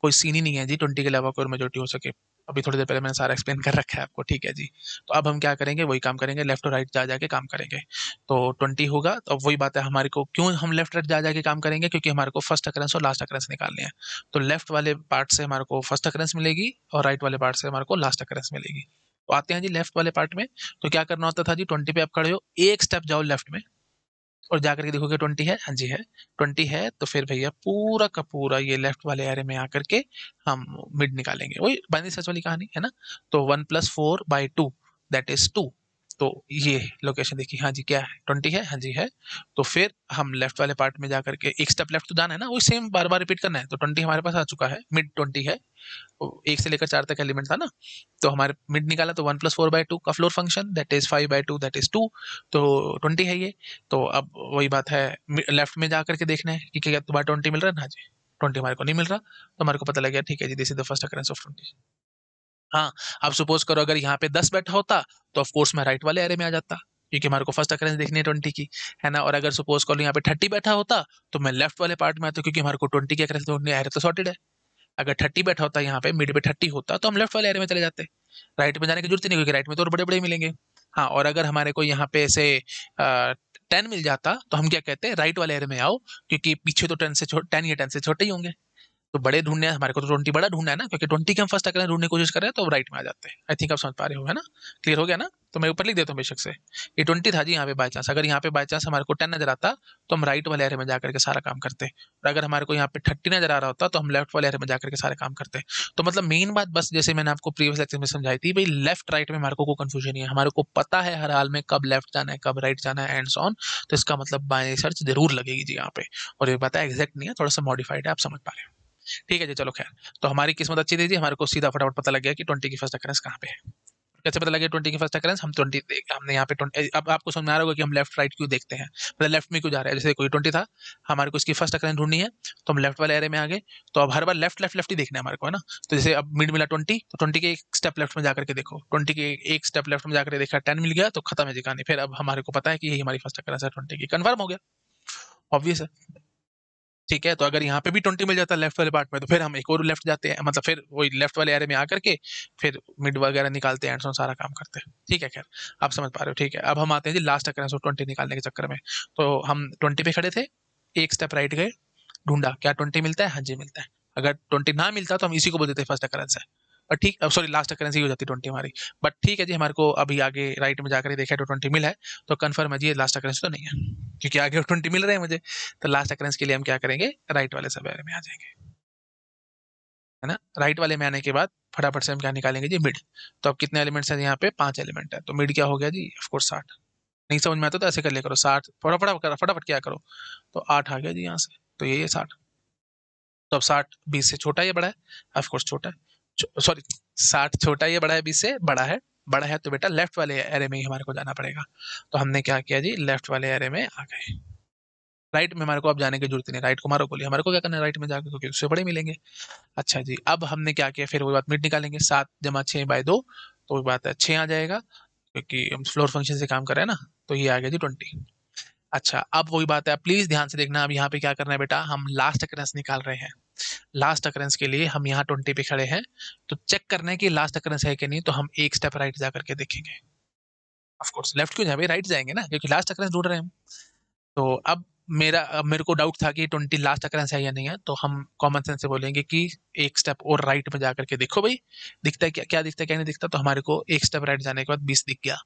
कोई सीन ही नहीं है जी ट्वेंटी के अलावा कोई मेजोरिटी हो सके अभी थोड़ी देर पहले मैंने सारा एक्सप्लेन कर रखा है आपको ठीक है जी तो अब हम क्या करेंगे वही काम करेंगे लेफ्ट और राइट जा जाके काम करेंगे तो ट्वेंटी होगा तो अब वही बात है हमारे को क्यों हम लेफ्ट राइट जा जाके काम करेंगे क्योंकि हमारे को फर्स्ट अकरेंस और लास्ट अकरेंस निकालने हैं तो लेफ्ट वाले पार्ट से हमारे को फर्स्ट अकरेंस मिलेगी और राइट वाले पार्ट से हमारे को लास्ट अकरेंस मिलेगी तो आते हैं जी लेफ्ट वाले पार्ट में तो क्या करना होता था जी ट्वेंटी पे आप खड़े हो एक स्टेप जाओ लेफ्ट में और जाकर के देखोगे ट्वेंटी है हाँ जी है ट्वेंटी है तो फिर भैया पूरा का पूरा ये लेफ्ट वाले एरे में आकर के हम मिड निकालेंगे वही बाइनरी सर्च वाली कहानी है ना तो one plus four by two that is two तो ये लोकेशन देखिए हाँ जी क्या है ट्वेंटी है हाँ जी है तो फिर हम लेफ्ट वाले पार्ट में जा करके एक स्टेप लेफ्ट तो जाना है ना वही सेम बार बार रिपीट करना है तो ट्वेंटी हमारे पास आ चुका है मिड ट्वेंटी है एक से लेकर चार तक एलिमेंट था ना तो हमारे मिड निकाला तो one plus four by two का floor function that is five by two that is two तो ट्वेंटी है ये तो अब वही बात है लेफ्ट में जा करके देखना है कि क्या दोबारा तो ट्वेंटी मिल रहा है ना हाँ जी ट्वेंटी हमारे को नहीं मिल रहा तो हमारे को पता लग गया ठीक है जी this is the first occurrence of twenty हाँ आप सपोज करो अगर यहाँ पे दस बैठा होता तो ऑफकोर्स मैं राइट वाले एरे में आ जाता क्योंकि हमारे को फर्स्ट अकरेंस देखनी है ट्वेंटी की है ना और अगर सपोज करो यहाँ पे थर्टी बैठा होता तो मैं लेफ्ट वाले पार्ट में आता क्योंकि हमारे को ट्वेंटी की अकरेंस देखनी एरे तो सॉर्टेड है अगर थर्टी बैठा होता यहाँ पे मिड पे थर्टी होता तो हम लेफ्ट वाले एरे में चले जाते राइट में जाने की जरूरत नहीं क्योंकि राइट में तो और बड़े बड़े मिलेंगे हाँ और अगर हमारे को यहाँ पे ऐसे टेन मिल जाता तो हम क्या कहते हैं राइट वाले एरे में आओ क्योंकि पीछे तो टेन से टेन या टेन से छोटे ही होंगे तो बड़े ढूंढने हमारे को तो ट्वेंटी बड़ा ढूंढना है ना क्योंकि ट्वेंटी के हम फर्स्ट अगर ढूंढने की कोशिश करें तो राइट में आ जाते हैं आई थिंक आप समझ पा रहे हो है ना क्लियर हो गया ना तो मैं ऊपर लिख देता हूँ बेशक से ये ट्वेंटी था जी यहाँ पे बाई चांस अगर यहाँ पे बाई चांस हमारे को टेन नजर आता तो हम राइट वाले एरे में जाकर के सारा काम करते और अगर हमारे को यहाँ पे थर्टी नजर आ रहा होता तो हम लेफ्ट वाले एरे में जाकर के सारे काम करते तो मतलब मेन बात बस जैसे मैंने आपको प्रीवियस लेक्चर में समझाई थी भाई लेफ्ट राइट में हमारे को कोई कन्फ्यूजन नहीं है हमारे को पता है हर हाल में कब लेफ्ट जाना है कब राइट जाना है एंड ऑन तो इसका मतलब बाएं सर्च जरूर लगेगी जी यहाँ पे और ये पता है एग्जैक्ट नहीं है थोड़ा सा मॉडिफाइड है आप समझ पा रहे हो ठीक है जी चलो खैर तो हमारी किस्मत अच्छी थी जी हमारे को सीधा फटाफट पता लग गया कि ट्वेंटी की फर्स्ट अकरेंस कहाँ पे है कैसे पता लगे ट्वेंटी की फर्स्ट अकरेंस हम ट्वेंटी हमने यहाँ पे ट्वेंटी अब आपको समझ में आ रहा होगा कि हम लेफ्ट राइट क्यों देखते हैं मतलब लेफ्ट में क्यों जा रहा है जैसे कोई ट्वेंटी था हमारे को इसकी फर्स्ट अकरेंस ढूंढनी है तो हम लेफ्ट वाले एरे में आ गए तो अब हर बार लेफ्ट लेफ्ट लेफ्ट ही देखना है हमारे को है ना तो जैसे अब मिड मिला ट्वेंटी तो ट्वेंटी के एक स्टेप लेफ्ट में जाकर के देखो ट्वेंटी के एक स्टेप लेफ्ट में जाकर देखा टेन मिल गया तो खत्म है जी कहानी फिर अब हमारे को पता है कि यही हमारी फर्स्ट अकरेंस है ट्वेंटी की कन्फर्म हो गया ऑब्वियस है ठीक है तो अगर यहाँ पे भी ट्वेंटी मिल जाता है लेफ्ट वाले पार्ट में तो फिर हम एक और लेफ्ट जाते हैं मतलब फिर वही लेफ्ट वाले एरिया में आकर के फिर मिड वगैरह निकालते हैं एंड सारा काम करते हैं ठीक है खैर आप समझ पा रहे हो ठीक है अब हम आते हैं जी लास्ट अकरेंस ऑफ ट्वेंटी निकालने के चक्कर में तो हम ट्वेंटी पे खड़े थे एक स्टेप राइट गए ढूंढा क्या ट्वेंटी मिलता है हाँ जी मिलता है अगर ट्वेंटी ना मिलता तो हम इसी को बोल देते फर्स्ट अकरेंस है ठीक सॉरी लास्ट करेंसी हो जाती है ट्वेंटी हमारी बट ठीक है जी हमारे को अभी आगे राइट में जाकर देखा है तो ट्वेंटी मिला है तो कन्फर्म है जी लास्ट करेंसी तो नहीं है क्योंकि आगे ट्वेंटी मिल रहे हैं मुझे तो लास्ट करेंस के लिए हम क्या करेंगे राइट वाले सब में आ जाएंगे है ना राइट वाले में आने के बाद फटाफट से हम क्या निकालेंगे जी मिड तो अब कितने एलिमेंट्स हैं यहाँ पे पांच एलिमेंट है तो मिड क्या हो गया जी ऑफकोर्स साठ नहीं समझ में आता तो ऐसे कर ले करो साठ फटाफट करो फटाफट क्या करो तो आठ आ गया जी यहाँ से तो यही है साठ तो अब साठ बीस से छोटा या बड़ा है ऑफकोर्स छोटा है सॉरी साठ छोटा या बड़ा है बीस से बड़ा है बड़ा है तो बेटा लेफ्ट वाले एरे में ही हमारे को जाना पड़ेगा तो हमने क्या किया जी लेफ्ट वाले एरे में आ गए राइट में हमारे को अब जाने की जरूरत नहीं राइट को मारो बोलिए हमारे को क्या करना है राइट में जाकर क्योंकि उससे बड़े मिलेंगे अच्छा जी अब हमने क्या किया फिर वही बात मिट निकालेंगे सात जमा छः बाय दो तो वही बात है छः आ जाएगा क्योंकि हम फ्लोर फंक्शन से काम कर रहे हैं ना तो ये आ गया जी ट्वेंटी अच्छा अब वही बात है प्लीज़ ध्यान से देखना अब यहाँ पे क्या करना है बेटा हम लास्ट अक्रेंस निकाल रहे हैं लास्ट अकरेंस के लिए हम यहाँ ट्वेंटी पे खड़े हैं तो चेक करने की लास्ट अकरेंस है कि नहीं तो हम एक स्टेप राइट जा करके देखेंगे ऑफकोर्स लेफ्ट क्यों जाए राइट जाएंगे ना क्योंकि लास्ट अकरेंस ढूंढ रहे हैं तो अब मेरा अब मेरे को डाउट था कि ट्वेंटी लास्ट अकरेंस है या नहीं है तो हम कॉमन सेंस से बोलेंगे कि एक स्टेप और राइट में जा करके देखो भाई दिखता है क्या क्या दिखता है क्या नहीं दिखता तो हमारे को एक स्टेप राइट जाने के बाद बीस दिख गया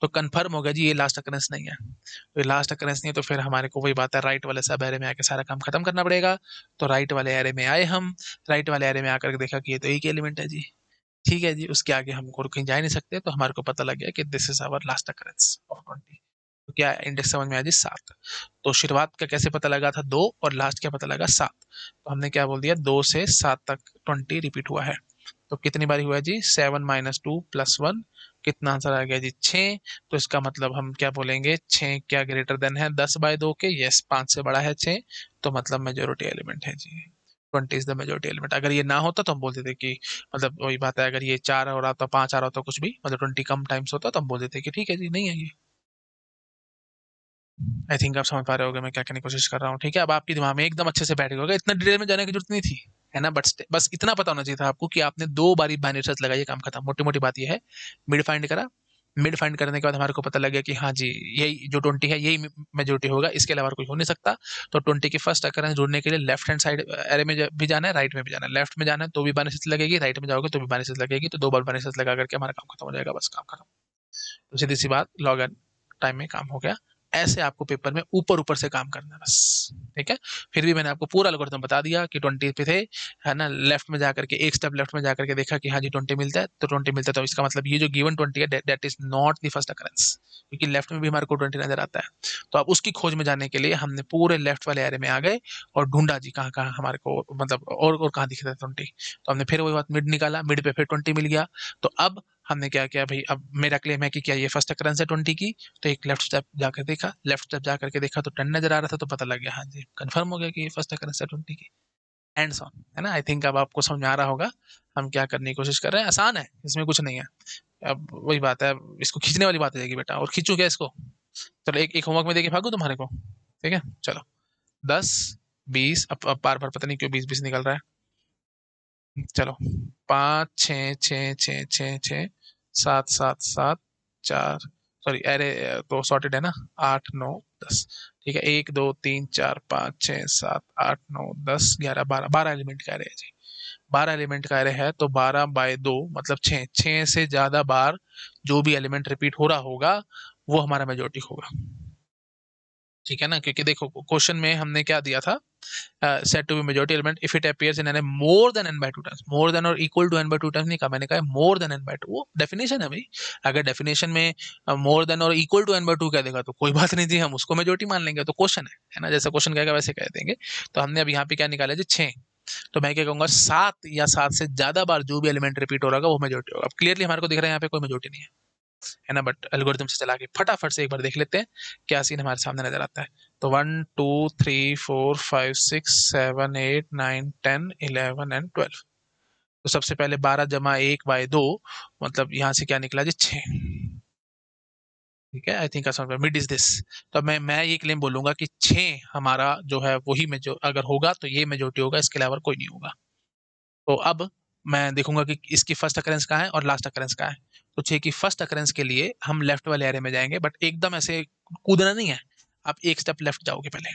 तो कन्फर्म हो गया जी ये लास्ट अकरेंस नहीं है तो ये लास्ट अकरेंस नहीं है तो फिर हमारे को वही बात है राइट वाले सब एरे में आके सारा काम खत्म करना पड़ेगा तो राइट वाले एरे में आए हम राइट वाले एरे में आकर देखा कि ये तो एक एलिमेंट है जी ठीक है जी उसके आगे हम और कहीं जा नहीं सकते तो हमारे को पता लग गया कि this is our last occurrence of twenty तो क्या इंडेक्स समझ में आ जी सात तो शुरुआत का कैसे पता लगा था दो और लास्ट क्या पता लगा सात तो हमने क्या बोल दिया दो से सात तक ट्वेंटी रिपीट हुआ है तो कितनी बारी हुआ जी seven minus two plus one कितना आंसर आ गया जी छः तो इसका मतलब हम क्या बोलेंगे छः क्या ग्रेटर देन है दस बाय दो के यस पाँच से बड़ा है छः तो मतलब मेजोरिटी एलिमेंट है जी twenty is the majority element अगर ये ना होता तो हम बोलते थे कि मतलब वही बात है अगर ये चार हो रहा तो पाँच आ रहा होता कुछ भी मतलब ट्वेंटी कम टाइम्स होता तो हम बोलते थे कि ठीक है जी नहीं है ये आई थिंक आप समझ पा रहे होगे मैं क्या करने की कोशिश कर रहा हूँ ठीक है अब आपके दिमाग में एकदम अच्छे से बैठ गए इतना डिटेल में जाने की जरूरत नहीं थी है ना बट बस इतना पता होना चाहिए था आपको कि आपने दो बारी बाइनरी सर्च लगाई काम खत्म मोटी मोटी बात यह है मिड फाइंड करा मिड फाइंड करने के बाद हमारे को पता लग गया कि हाँ जी यही जो ट्वेंटी है यही मेजोरिटी होगा इसके अलावा कोई हो नहीं सकता तो ट्वेंटी की फर्स्ट अकरेंस ढूंढने के लिए लेफ्ट हैंड साइड एरे में भी जाना है राइट में भी जाना है लेफ्ट में जाना है तो भी बाइनरी सर्च लगेगी राइट में जाओगे तो भी बाइनरी सर्च लगेगी तो दो बार बाइनरी सर्च लगा करके हमारा काम खत्म हो जाएगा बस काम खत्म तो सीधी सी बात लॉग टाइम में काम हो गया ऐसे आपको पेपर में ऊपर ऊपर से काम करना बस ठीक है फिर भी मैंने आपको पूरा एल्गोरिथम बता दिया कि ट्वेंटी पे थे है ना लेफ्ट में जाकर के एक स्टेप लेफ्ट में जाकर के देखा कि हाँ जी ट्वेंटी मिलता है तो ट्वेंटी मिलता है तो इसका मतलब ये जो गिवन ट्वेंटी है that is not the first occurrence क्योंकि लेफ्ट में भी हमारे को ट्वेंटी नजर आता है तो आप उसकी खोज में जाने के लिए हमने पूरे लेफ्ट वाले एरिया में आ गए और ढूंढा जी कहाँ कहाँ हमारे को मतलब और और कहाँ दिखता है ट्वेंटी तो हमने फिर वही बात मिड निकाला मिड पे फिर ट्वेंटी मिल गया तो अब हमने क्या किया भाई अब मेरा क्लेम है कि क्या ये फर्स्ट अक्रेंस है ट्वेंटी की तो एक लेफ्ट स्टेप जाकर देखा लेफ्ट स्टेप जाकर के देखा तो टन नजर आ रहा था तो पता लग गया हाँ जी कन्फर्म हो गया कि ये फर्स्ट अक्रेंस है ट्वेंटी की एंड सॉन है ना आई थिंक अब आपको समझ आ रहा होगा हम क्या करने की कोशिश कर रहे हैं आसान है इसमें कुछ नहीं है अब वही बात है इसको खींचने वाली बात आ जाएगी बेटा और खींचू क्या इसको चलो एक एक होमवर्क में देखे भागू तुम्हारे को ठीक है चलो दस बीस अब, अब बार बार पता नहीं क्यों बीस बीस निकल रहा है चलो पांच छ छ छ छ छ सात सात सात चार सॉरी अरे तो सॉर्टेड है ना आठ नौ दस ठीक है एक दो तीन चार पाँच छ सात आठ नौ दस ग्यारह बारह बारह एलिमेंट का रहे हैं जी बारह एलिमेंट का रहे है तो बारह बाय दो मतलब छ छ से ज़्यादा बार जो भी एलिमेंट रिपीट हो रहा होगा वो हमारा मेजोरिटी होगा ठीक है ना क्योंकि देखो क्वेश्चन में हमने क्या दिया था uh, said to be majority element if it appears in n more than n by 2 times more than और equal to n by 2 times नहीं कहा मैंने कहा more than n by 2 वो definition है भाई अगर definition में uh, more than और equal to n by 2 कह देगा तो कोई बात नहीं थी हम उसको majority मान लेंगे तो question है है ना जैसे question कहेगा वैसे कह देंगे तो हमने अब यहाँ पे क्या निकाला जी छः तो मैं क्या कहूँगा सात या सात से ज़्यादा बार जो भी एलिमेंट रिपीट हो रहा होगा वो मेजोरिटी होगा अब क्लियरली हमारे को दिख रहा है यहाँ पे कोई मेजोरिटी नहीं है है ना बट एल्गोरिथम से चला के फटाफट से एक बार देख लेते हैं क्या सीन हमारे सामने नजर आता है तो one two three four five six seven eight nine ten eleven and twelve तो सबसे पहले बारह जमा एक बाय दो मतलब यहाँ से क्या निकला जी छः ठीक है I think mid is this तो मैं मैं ये क्लेम बोलूंगा कि छः हमारा जो है वही में जो अगर होगा तो ये मेजोरिटी होगा इसके अलावा कोई नहीं होगा तो अब मैं देखूंगा कि इसकी फर्स्ट अकरेंस कहाँ है और लास्ट अकरेंस कहाँ है तो छः की फर्स्ट अकरेंस के लिए हम लेफ्ट वाले एरिया में जाएंगे बट एकदम ऐसे कूदना नहीं है आप एक स्टेप लेफ्ट जाओगे पहले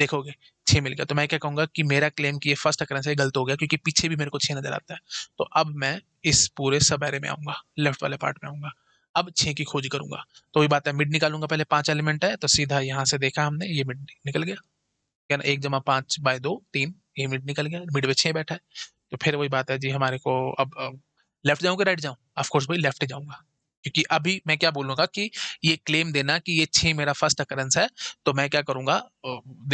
देखोगे छः मिल गया तो मैं क्या कहूँगा कि मेरा क्लेम कि ये फर्स्ट अकरेंस है गलत हो गया क्योंकि पीछे भी मेरे को छः नजर आता है तो अब मैं इस पूरे सब एरे में आऊँगा लेफ्ट वाले पार्ट में आऊँगा अब छः की खोज करूंगा तो वही बात है मिड निकालूंगा पहले पांच एलिमेंट है तो सीधा यहाँ से देखा हमने ये मिड निकल गया क्या ना एक जमा पाँच बाय दो तीन ये मिड निकल गया मिड में छः बैठा है तो फिर वही बात है जी हमारे को अब, लेफ्ट जाऊँ राइट जाऊँ ऑफकोर्स भाई लेफ्ट जाऊँगा क्योंकि अभी मैं क्या बोलूंगा कि ये क्लेम देना कि ये छः मेरा फर्स्ट अकरेंस है तो मैं क्या करूंगा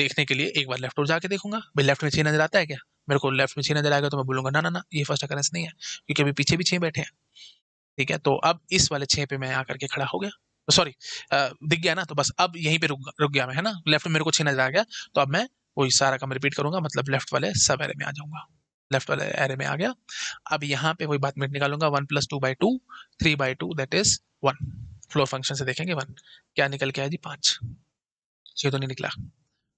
देखने के लिए एक बार लेफ्ट और जाके देखूंगा भाई लेफ्ट में छः नजर आता है क्या मेरे को लेफ्ट में छः नजर आएगा तो मैं बोलूंगा ना ना ना ये फर्स्ट अकरेंस नहीं है क्योंकि अभी पीछे भी छः बैठे हैं ठीक है तो अब इस वाले छः पे मैं आकर के खड़ा हो गया सॉरी दिख गया ना तो बस अब यहीं पर रुक गया मैं है ना लेफ्ट में मेरे को छः नजर आ गया तो अब मैं वही सारा काम रिपीट करूंगा मतलब लेफ्ट वाले सवेरे में आ जाऊंगा लेफ्ट वाले एरे में आ गया अब यहाँ पे वही बात मिनट निकालूंगा one plus two by two three by two that is one floor function से देखेंगे वन क्या निकल के आया जी पाँच ये तो नहीं निकला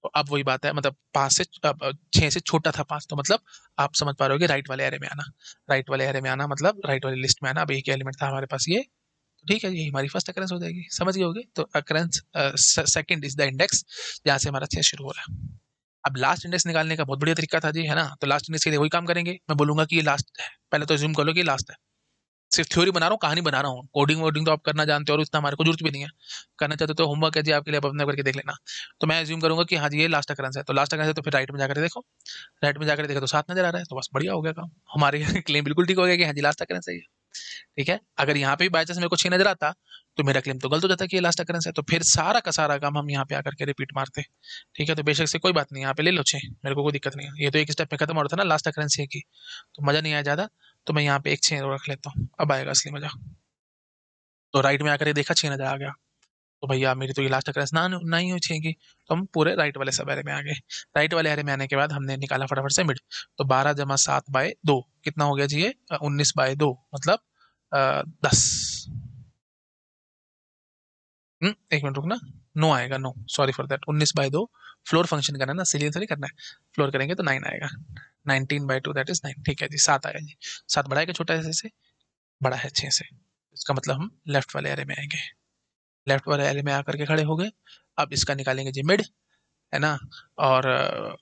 तो अब वही बात है मतलब पाँच से छः से छोटा था पाँच तो मतलब आप समझ पा रहे हो राइट वाले एरे में आना राइट वाले एरे में आना मतलब राइट वाले लिस्ट में आना अब एक एलिमेंट था हमारे पास ये तो ठीक है ये हमारी फर्स्ट अक्रेंस हो जाएगी समझ गए होगे तो occurrence second is the index जहाँ से हमारा छः शुरू हो रहा है अब लास्ट इंडेक्स निकालने का बहुत बढ़िया तरीका था जी है ना तो लास्ट इंडेक्स के लिए वही काम करेंगे मैं बोलूँगा कि ये लास्ट है पहले तो ज्यूम कर लो कि लास्ट है सिर्फ थ्योरी बना रहा हूँ कहानी बना रहा हूँ कोडिंग वोडिंग तो आप करना जानते हो और इतना हमारे को जरूरत भी नहीं है करना चाहते तो होमवर्क है जी आपके लिए आप अपना करके देख लेना तो मैं ज्यूम करूँगा कि हाँ जी ये लास्ट अकरेंस है तो लास्ट अकरेंस है तो फिर राइट में जाकर देखो राइट में जाकर देखो तो साथ नजर आ रहा है तो बस बढ़िया हो गया काम हमारे क्लेम बिल्कुल ठीक हो गया कि हाँ जी लास्ट अकरेंस है ये ठीक है अगर यहाँ पे भी बाई चांस मेरे को छह नजर आता तो मेरा क्लेम तो गलत हो जाता है कि ये लास्ट अकरेंस है तो फिर सारा का सारा काम हम यहाँ पे आकर के रिपीट मारते ठीक है तो बेशक से कोई बात नहीं यहाँ पे ले लो छे मेरे को कोई दिक्कत नहीं है ये तो एक स्टेप में खत्म हो रहा था ना लास्ट अकरेंस ये की तो मज़ा नहीं आया ज़्यादा तो मैं यहाँ पे एक छः रख लेता हूँ अब आएगा असली मज़ा तो राइट में आकर ये देखा छः नजर आ गया तो भैया मेरी तो ये लास्ट तक स्नान ना ही हो जाएगी तो हम पूरे राइट वाले सब एरे में आ गए राइट वाले एरे में आने के बाद हमने निकाला फटाफट से मिड तो बारह जमा सात बाय दो कितना हो गया जी ये उन्नीस बाय दो मतलब दस हम्म, एक मिनट रुकना नो आएगा नो सॉरी फॉर देट उन्नीस बाय दो फ्लोर फंक्शन करना है ना सीलियन थोड़ी करना है फ्लोर करेंगे तो नाइन आएगा nineteen by two that is nine ठीक है जी सात आएगा जी सात बड़ा है छोटा है से बड़ा है छः से इसका मतलब हम लेफ्ट वाले एरे में आएंगे लेफ्ट वाले एल में आकर के खड़े हो गए अब इसका निकालेंगे जी मिड है ना और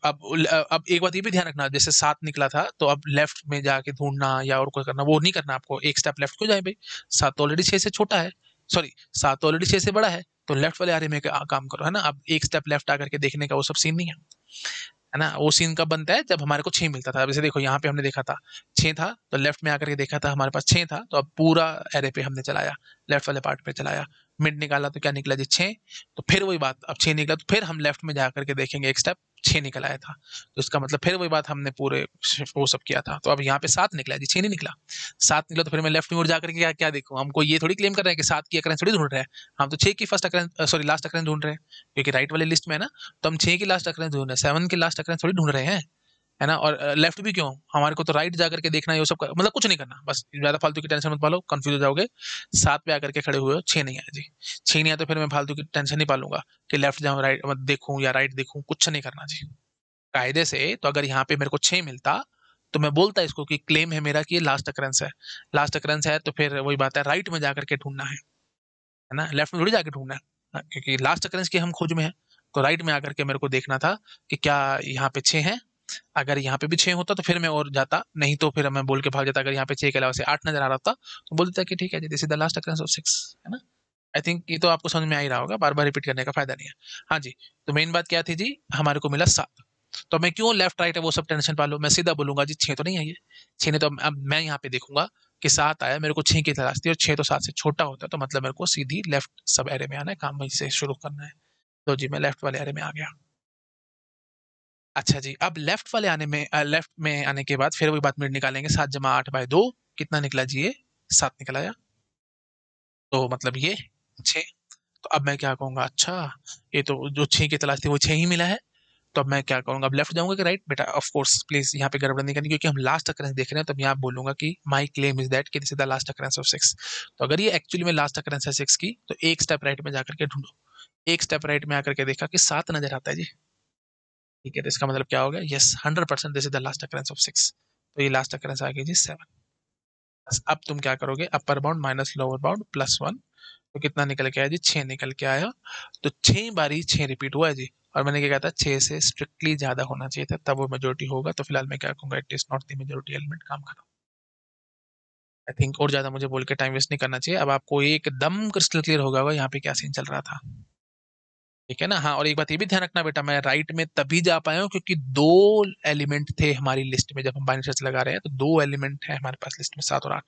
अब अब एक बात ये भी ध्यान रखना जैसे सात निकला था तो अब लेफ्ट में जाके ढूंढना या और कोई करना वो नहीं करना आपको एक स्टेप लेफ्ट क्यों जाए भाई सात तो ऑलरेडी छः से छोटा है सॉरी सात तो ऑलरेडी छः से बड़ा है तो लेफ्ट वाले आरे में काम करो है ना अब एक स्टेप लेफ्ट आकर के देखने का वो सब सीन नहीं है है ना वो सीन कब बनता है जब हमारे को छः मिलता था अब जैसे देखो यहाँ पे हमने देखा था छः था तो लेफ्ट में आकर के देखा था हमारे पास छः था तो अब पूरा एरे पे हमने चलाया लेफ्ट वाले पार्ट पे चलाया मिड निकाला तो क्या निकला जी छः तो फिर वही बात अब छः निकला तो फिर हम लेफ्ट में जा करके देखेंगे एक स्टेप छः निकल आया था तो इसका मतलब फिर वही बात हमने पूरे वो सब किया था तो अब यहाँ पे सात निकला जी छः नहीं निकला सात निकला तो फिर मैं लेफ्ट में जाकर के क्या क्या देखूँ हमको ये थोड़ी क्लेम कर रहे हैं कि सात की अकरेंस थोड़ी ढूंढ रहे हैं हम तो छः की first occurrence sorry last occurrence ढूंढ रहे हैं क्योंकि राइट वाले लिस्ट में है ना तो हम छः की लास्ट अकरेंस ढूंढ रहे हैं सेवन की लास्ट अकरेंस थोड़ी ढूंढ रहे हैं है ना और लेफ्ट भी क्यों हमारे को तो राइट जा करके देखना है ये सब कर, मतलब कुछ नहीं करना बस ज़्यादा फालतू की टेंशन मत पालो कंफ्यूज हो जाओगे सात पे आकर के खड़े हुए हो छह नहीं आया जी छह नहीं आया तो फिर मैं फालतू की टेंशन नहीं पालूंगा कि लेफ्ट जाऊँ राइट देखूँ या राइट देखूँ कुछ नहीं करना जी कायदे से तो अगर यहाँ पे मेरे को छः मिलता तो मैं बोलता इसको कि क्लेम है मेरा कि ये लास्ट अकरेंस है लास्ट अकरेंस है तो फिर वही बात है राइट में जाकर के ढूंढना है है ना लेफ्ट में थोड़ी जाकर ढूंढना है हाँ, क्योंकि लास्ट अकरेंस की हम खोज में है तो राइट में आकर के मेरे को देखना था कि क्या यहाँ पे छः हैं अगर यहाँ पे भी छः होता तो फिर मैं और जाता नहीं तो फिर मैं बोल के भाग जाता अगर यहाँ पे छः के अलावा से आठ नजर आ रहा था तो बोल देता कि ठीक है this is the last occurrence of six है ना आई थिंक ये तो आपको समझ में आ ही रहा होगा बार बार रिपीट करने का फायदा नहीं है हाँ जी तो मेन बात क्या थी जी हमारे को मिला सात तो मैं क्यों लेफ्ट राइट है वो सब टेंशन पा लो मैं सीधा बोलूंगा जी छः तो नहीं है ये छः ने तो अब मैं यहाँ पे देखूंगा कि सात आया मेरे को छः की तलाश थी और छः तो सात से छोटा होता है तो मतलब मेरे को सीधी लेफ्ट सब एरे में आना है काम वहीं से शुरू करना है तो जी मैं लेफ्ट वाले एरे में आ गया अच्छा जी अब लेफ्ट वाले आने में लेफ्ट में आने के बाद फिर वही बात मिनट निकालेंगे सात जमा आठ बाय दो कितना निकला जी ये सात निकला या तो मतलब ये छः तो अब मैं क्या कहूँगा अच्छा ये तो जो छः की तलाश थी वो छः ही मिला है तो अब मैं क्या कहूँगा अब लेफ्ट जाऊँगा कि राइट बेटा ऑफ कोर्स प्लीज यहाँ पे गड़बड़ नहीं करनी क्योंकि हम लास्ट अकरेंस देख रहे हैं तो मैं यहाँ बोलूंगा कि माई क्लेम इज दैट कि this is the last occurrence of six तो अगर ये एक्चुअली में लास्ट अकरेंस है सिक्स की तो एक स्टेप राइट में जाकर के ढूंढो एक स्टेप राइट में आकर के देखा कि सात नजर आता है जी ठीक है तो इसका मतलब क्या हो गया yes hundred percent this is the last occurrence of six तो ये लास्ट अकरेंस आ गई जी सेवन बस अब तुम क्या करोगे upper bound minus lower bound plus one तो कितना निकल के आया जी छः निकल के आया तो छः बारी छः रिपीट हुआ है जी और मैंने क्या कहा था छः से स्ट्रिक्टली ज़्यादा होना चाहिए था तब वो मेजोरिटी होगा तो फिलहाल मैं क्या कहूँगा it is not the majority element काम करो आई थिंक और ज़्यादा मुझे बोल के टाइम वेस्ट नहीं करना चाहिए अब आपको एकदम क्रिस्टल क्लियर होगा यहाँ पे क्या सीन चल रहा था ठीक है ना हाँ और एक बात ये भी ध्यान रखना बेटा मैं राइट में तभी जा पाया हूँ क्योंकि दो एलिमेंट थे हमारी लिस्ट में जब हम बाइनरी सर्च लगा रहे हैं तो दो एलिमेंट है हमारे पास लिस्ट में सात और आठ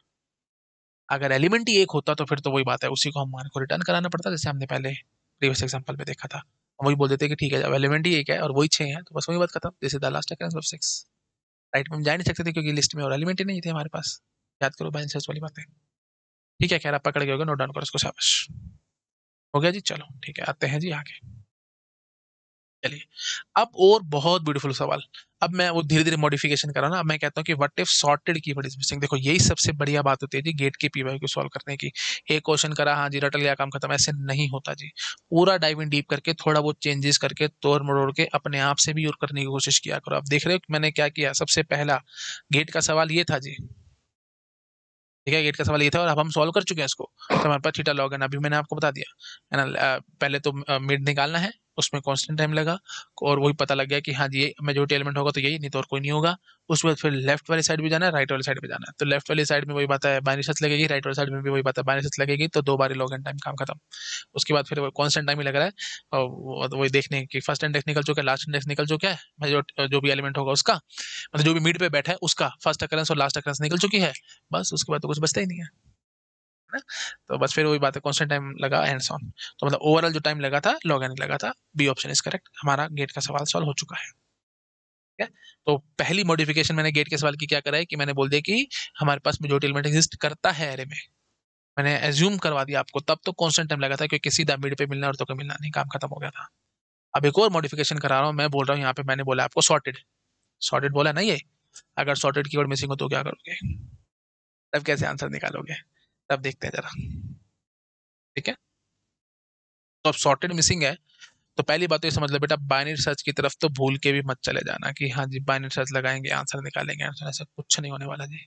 अगर एलिमेंट ही एक होता तो फिर तो वही बात है उसी को हमारे को रिटर्न कराना पड़ता जैसे हमने पहले प्रीवियस एग्जाम्पल में देखा था हम वही बोल देते कि ठीक है जब एलिमेंट ही एक है और वही छः है तो बस वही बात खत्म जैसे the last of six right में हम जा नहीं सकते थे क्योंकि लिस्ट में और एलिमेंट ही नहीं थे हमारे पास याद करो बाइनरी सर्च वाली बातें ठीक है खैर आप पकड़ गए नोट डाउन करो उसको शाबाश हो गया जी चलो ठीक है आते हैं जी आगे चलिए अब और बहुत ब्यूटीफुल सवाल अब मैं वो धीरे धीरे मॉडिफिकेशन कर रहा ना अब मैं कहता हूँ कि व्हाट इफ सॉर्टेड की कीवर्ड इज मिसिंग देखो यही सबसे बढ़िया बात होती है जी गेट के पीवाई को सॉल्व करने की एक क्वेश्चन करा हाँ जी रटल गया काम खत्म ऐसे नहीं होता जी पूरा डाइव इन डीप करके थोड़ा बहुत चेंजेस करके तोड़ मरोड़ के अपने आप से भी और करने की कोशिश किया करो आप देख रहे हो मैंने क्या किया सबसे पहला गेट का सवाल ये था जी ठीक है गेट का सवाल ये था और अब हम सॉल्व कर चुके हैं इसको तो हमारे पास थीटा लॉग एन अभी मैंने आपको बता दिया है ना पहले तो मिड निकालना है उसमें कॉन्स्टेंट टाइम लगा और वही पता लग गया कि हाँ जी ये मेजोरिटी एलिमेंट होगा तो यही नहीं तो और कोई नहीं होगा उसके बाद फिर लेफ्ट वाली साइड भी जाना है राइट वाली साइड भी जाना है तो लेफ्ट वाली साइड में वही बात है बाइनरी लगेगी राइट वाली साइड में भी वही बात है बाइनरी लगेगी तो दो बार लॉग एंड टाइम काम खत्म उसके बाद फिर कॉन्स्टेंट टाइम ही लग रहा है और वही देखने की फर्स्ट इंडेक्स निकल चुका है लास्ट इंडेक्स निकल चुका है जो जो भी एलिमेंट होगा उसका मतलब जो भी मिड पे बैठा है उसका फर्स्ट अकरेंस और लास्ट अकरेंस निकल चुकी है बस उसके बाद तो कुछ बचता ही नहीं है ना तो बस फिर वही बात है कॉन्स्टेंट टाइम लगा हैंड्स ऑन तो मतलब ओवरऑल जो टाइम लगा था लॉग एन लगा था बी ऑप्शन इज करेक्ट हमारा गेट का सवाल सॉल्व हो चुका है ठीक है तो पहली मॉडिफिकेशन मैंने गेट के सवाल की क्या करा है कि मैंने बोल दिया कि हमारे पास मेजोरिटी एलिमेंट एग्जिस्ट करता है एरे में मैंने एज्यूम करवा दिया आपको तब तो कॉन्स्टेंट टाइम लगा था क्योंकि सीधा मिड पे मिलना और तो मिलना नहीं काम खत्म हो गया था अब एक और मॉडिफिकेशन करा रहा हूँ मैं बोल रहा हूँ यहाँ पे मैंने बोला आपको सॉर्टेड सॉर्टेड बोला ना ये अगर सॉर्टेड कीवर्ड मिसिंग हो तो क्या करोगे तब कैसे आंसर निकालोगे तब देखते हैं जरा ठीक है तो अब सॉर्टेड मिसिंग है तो पहली बात तो ये समझ लो बेटा बाइनरी सर्च की तरफ तो भूल के भी मत चले जाना कि हाँ जी बाइनरी सर्च लगाएंगे आंसर निकालेंगे आंसर ऐसा कुछ नहीं होने वाला जी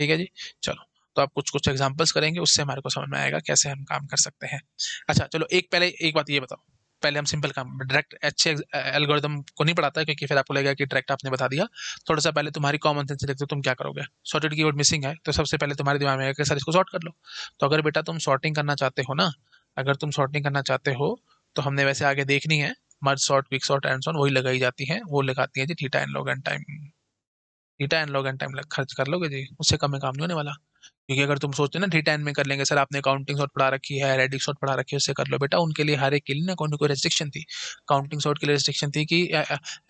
ठीक है जी चलो तो आप कुछ कुछ एग्जाम्पल्स करेंगे उससे हमारे को समझ में आएगा कैसे हम काम कर सकते हैं अच्छा चलो एक पहले एक बात ये बताओ पहले हम सिंपल काम डायरेक्ट अच्छे एल्गोरिदम को नहीं पढ़ाता क्योंकि फिर आपको लगेगा कि डायरेक्ट आपने बता दिया थोड़ा सा पहले तुम्हारी कॉमन सेंस देखते हो तुम क्या करोगे सॉर्टेड की मिसिंग है तो सबसे पहले तुम्हारे दिमाग में आएगा कि सर इसको सॉर्ट कर लो तो अगर बेटा तुम सॉर्टिंग करना चाहते हो ना अगर तुम सॉर्टिंग करना चाहते हो तो हमने वैसे आगे देखनी है merge sort quick sort and so on वही लगाई जाती है वो लगाती है जी theta n log n time theta n log n time खर्च कर लोगे जी उससे कम में काम नहीं होने वाला क्योंकि अगर तुम सोचते ना डी टेन में कर लेंगे सर आपने काउंटिंग शॉट पढ़ा रखी है रेडिक शॉट पढ़ा रखी है उससे कर लो बेटा उनके लिए हर एक के लिए ना कोई कोई रेस्ट्रिक्शन थी काउंटिंग शॉट के लिए रेस्ट्रिक्शन थी कि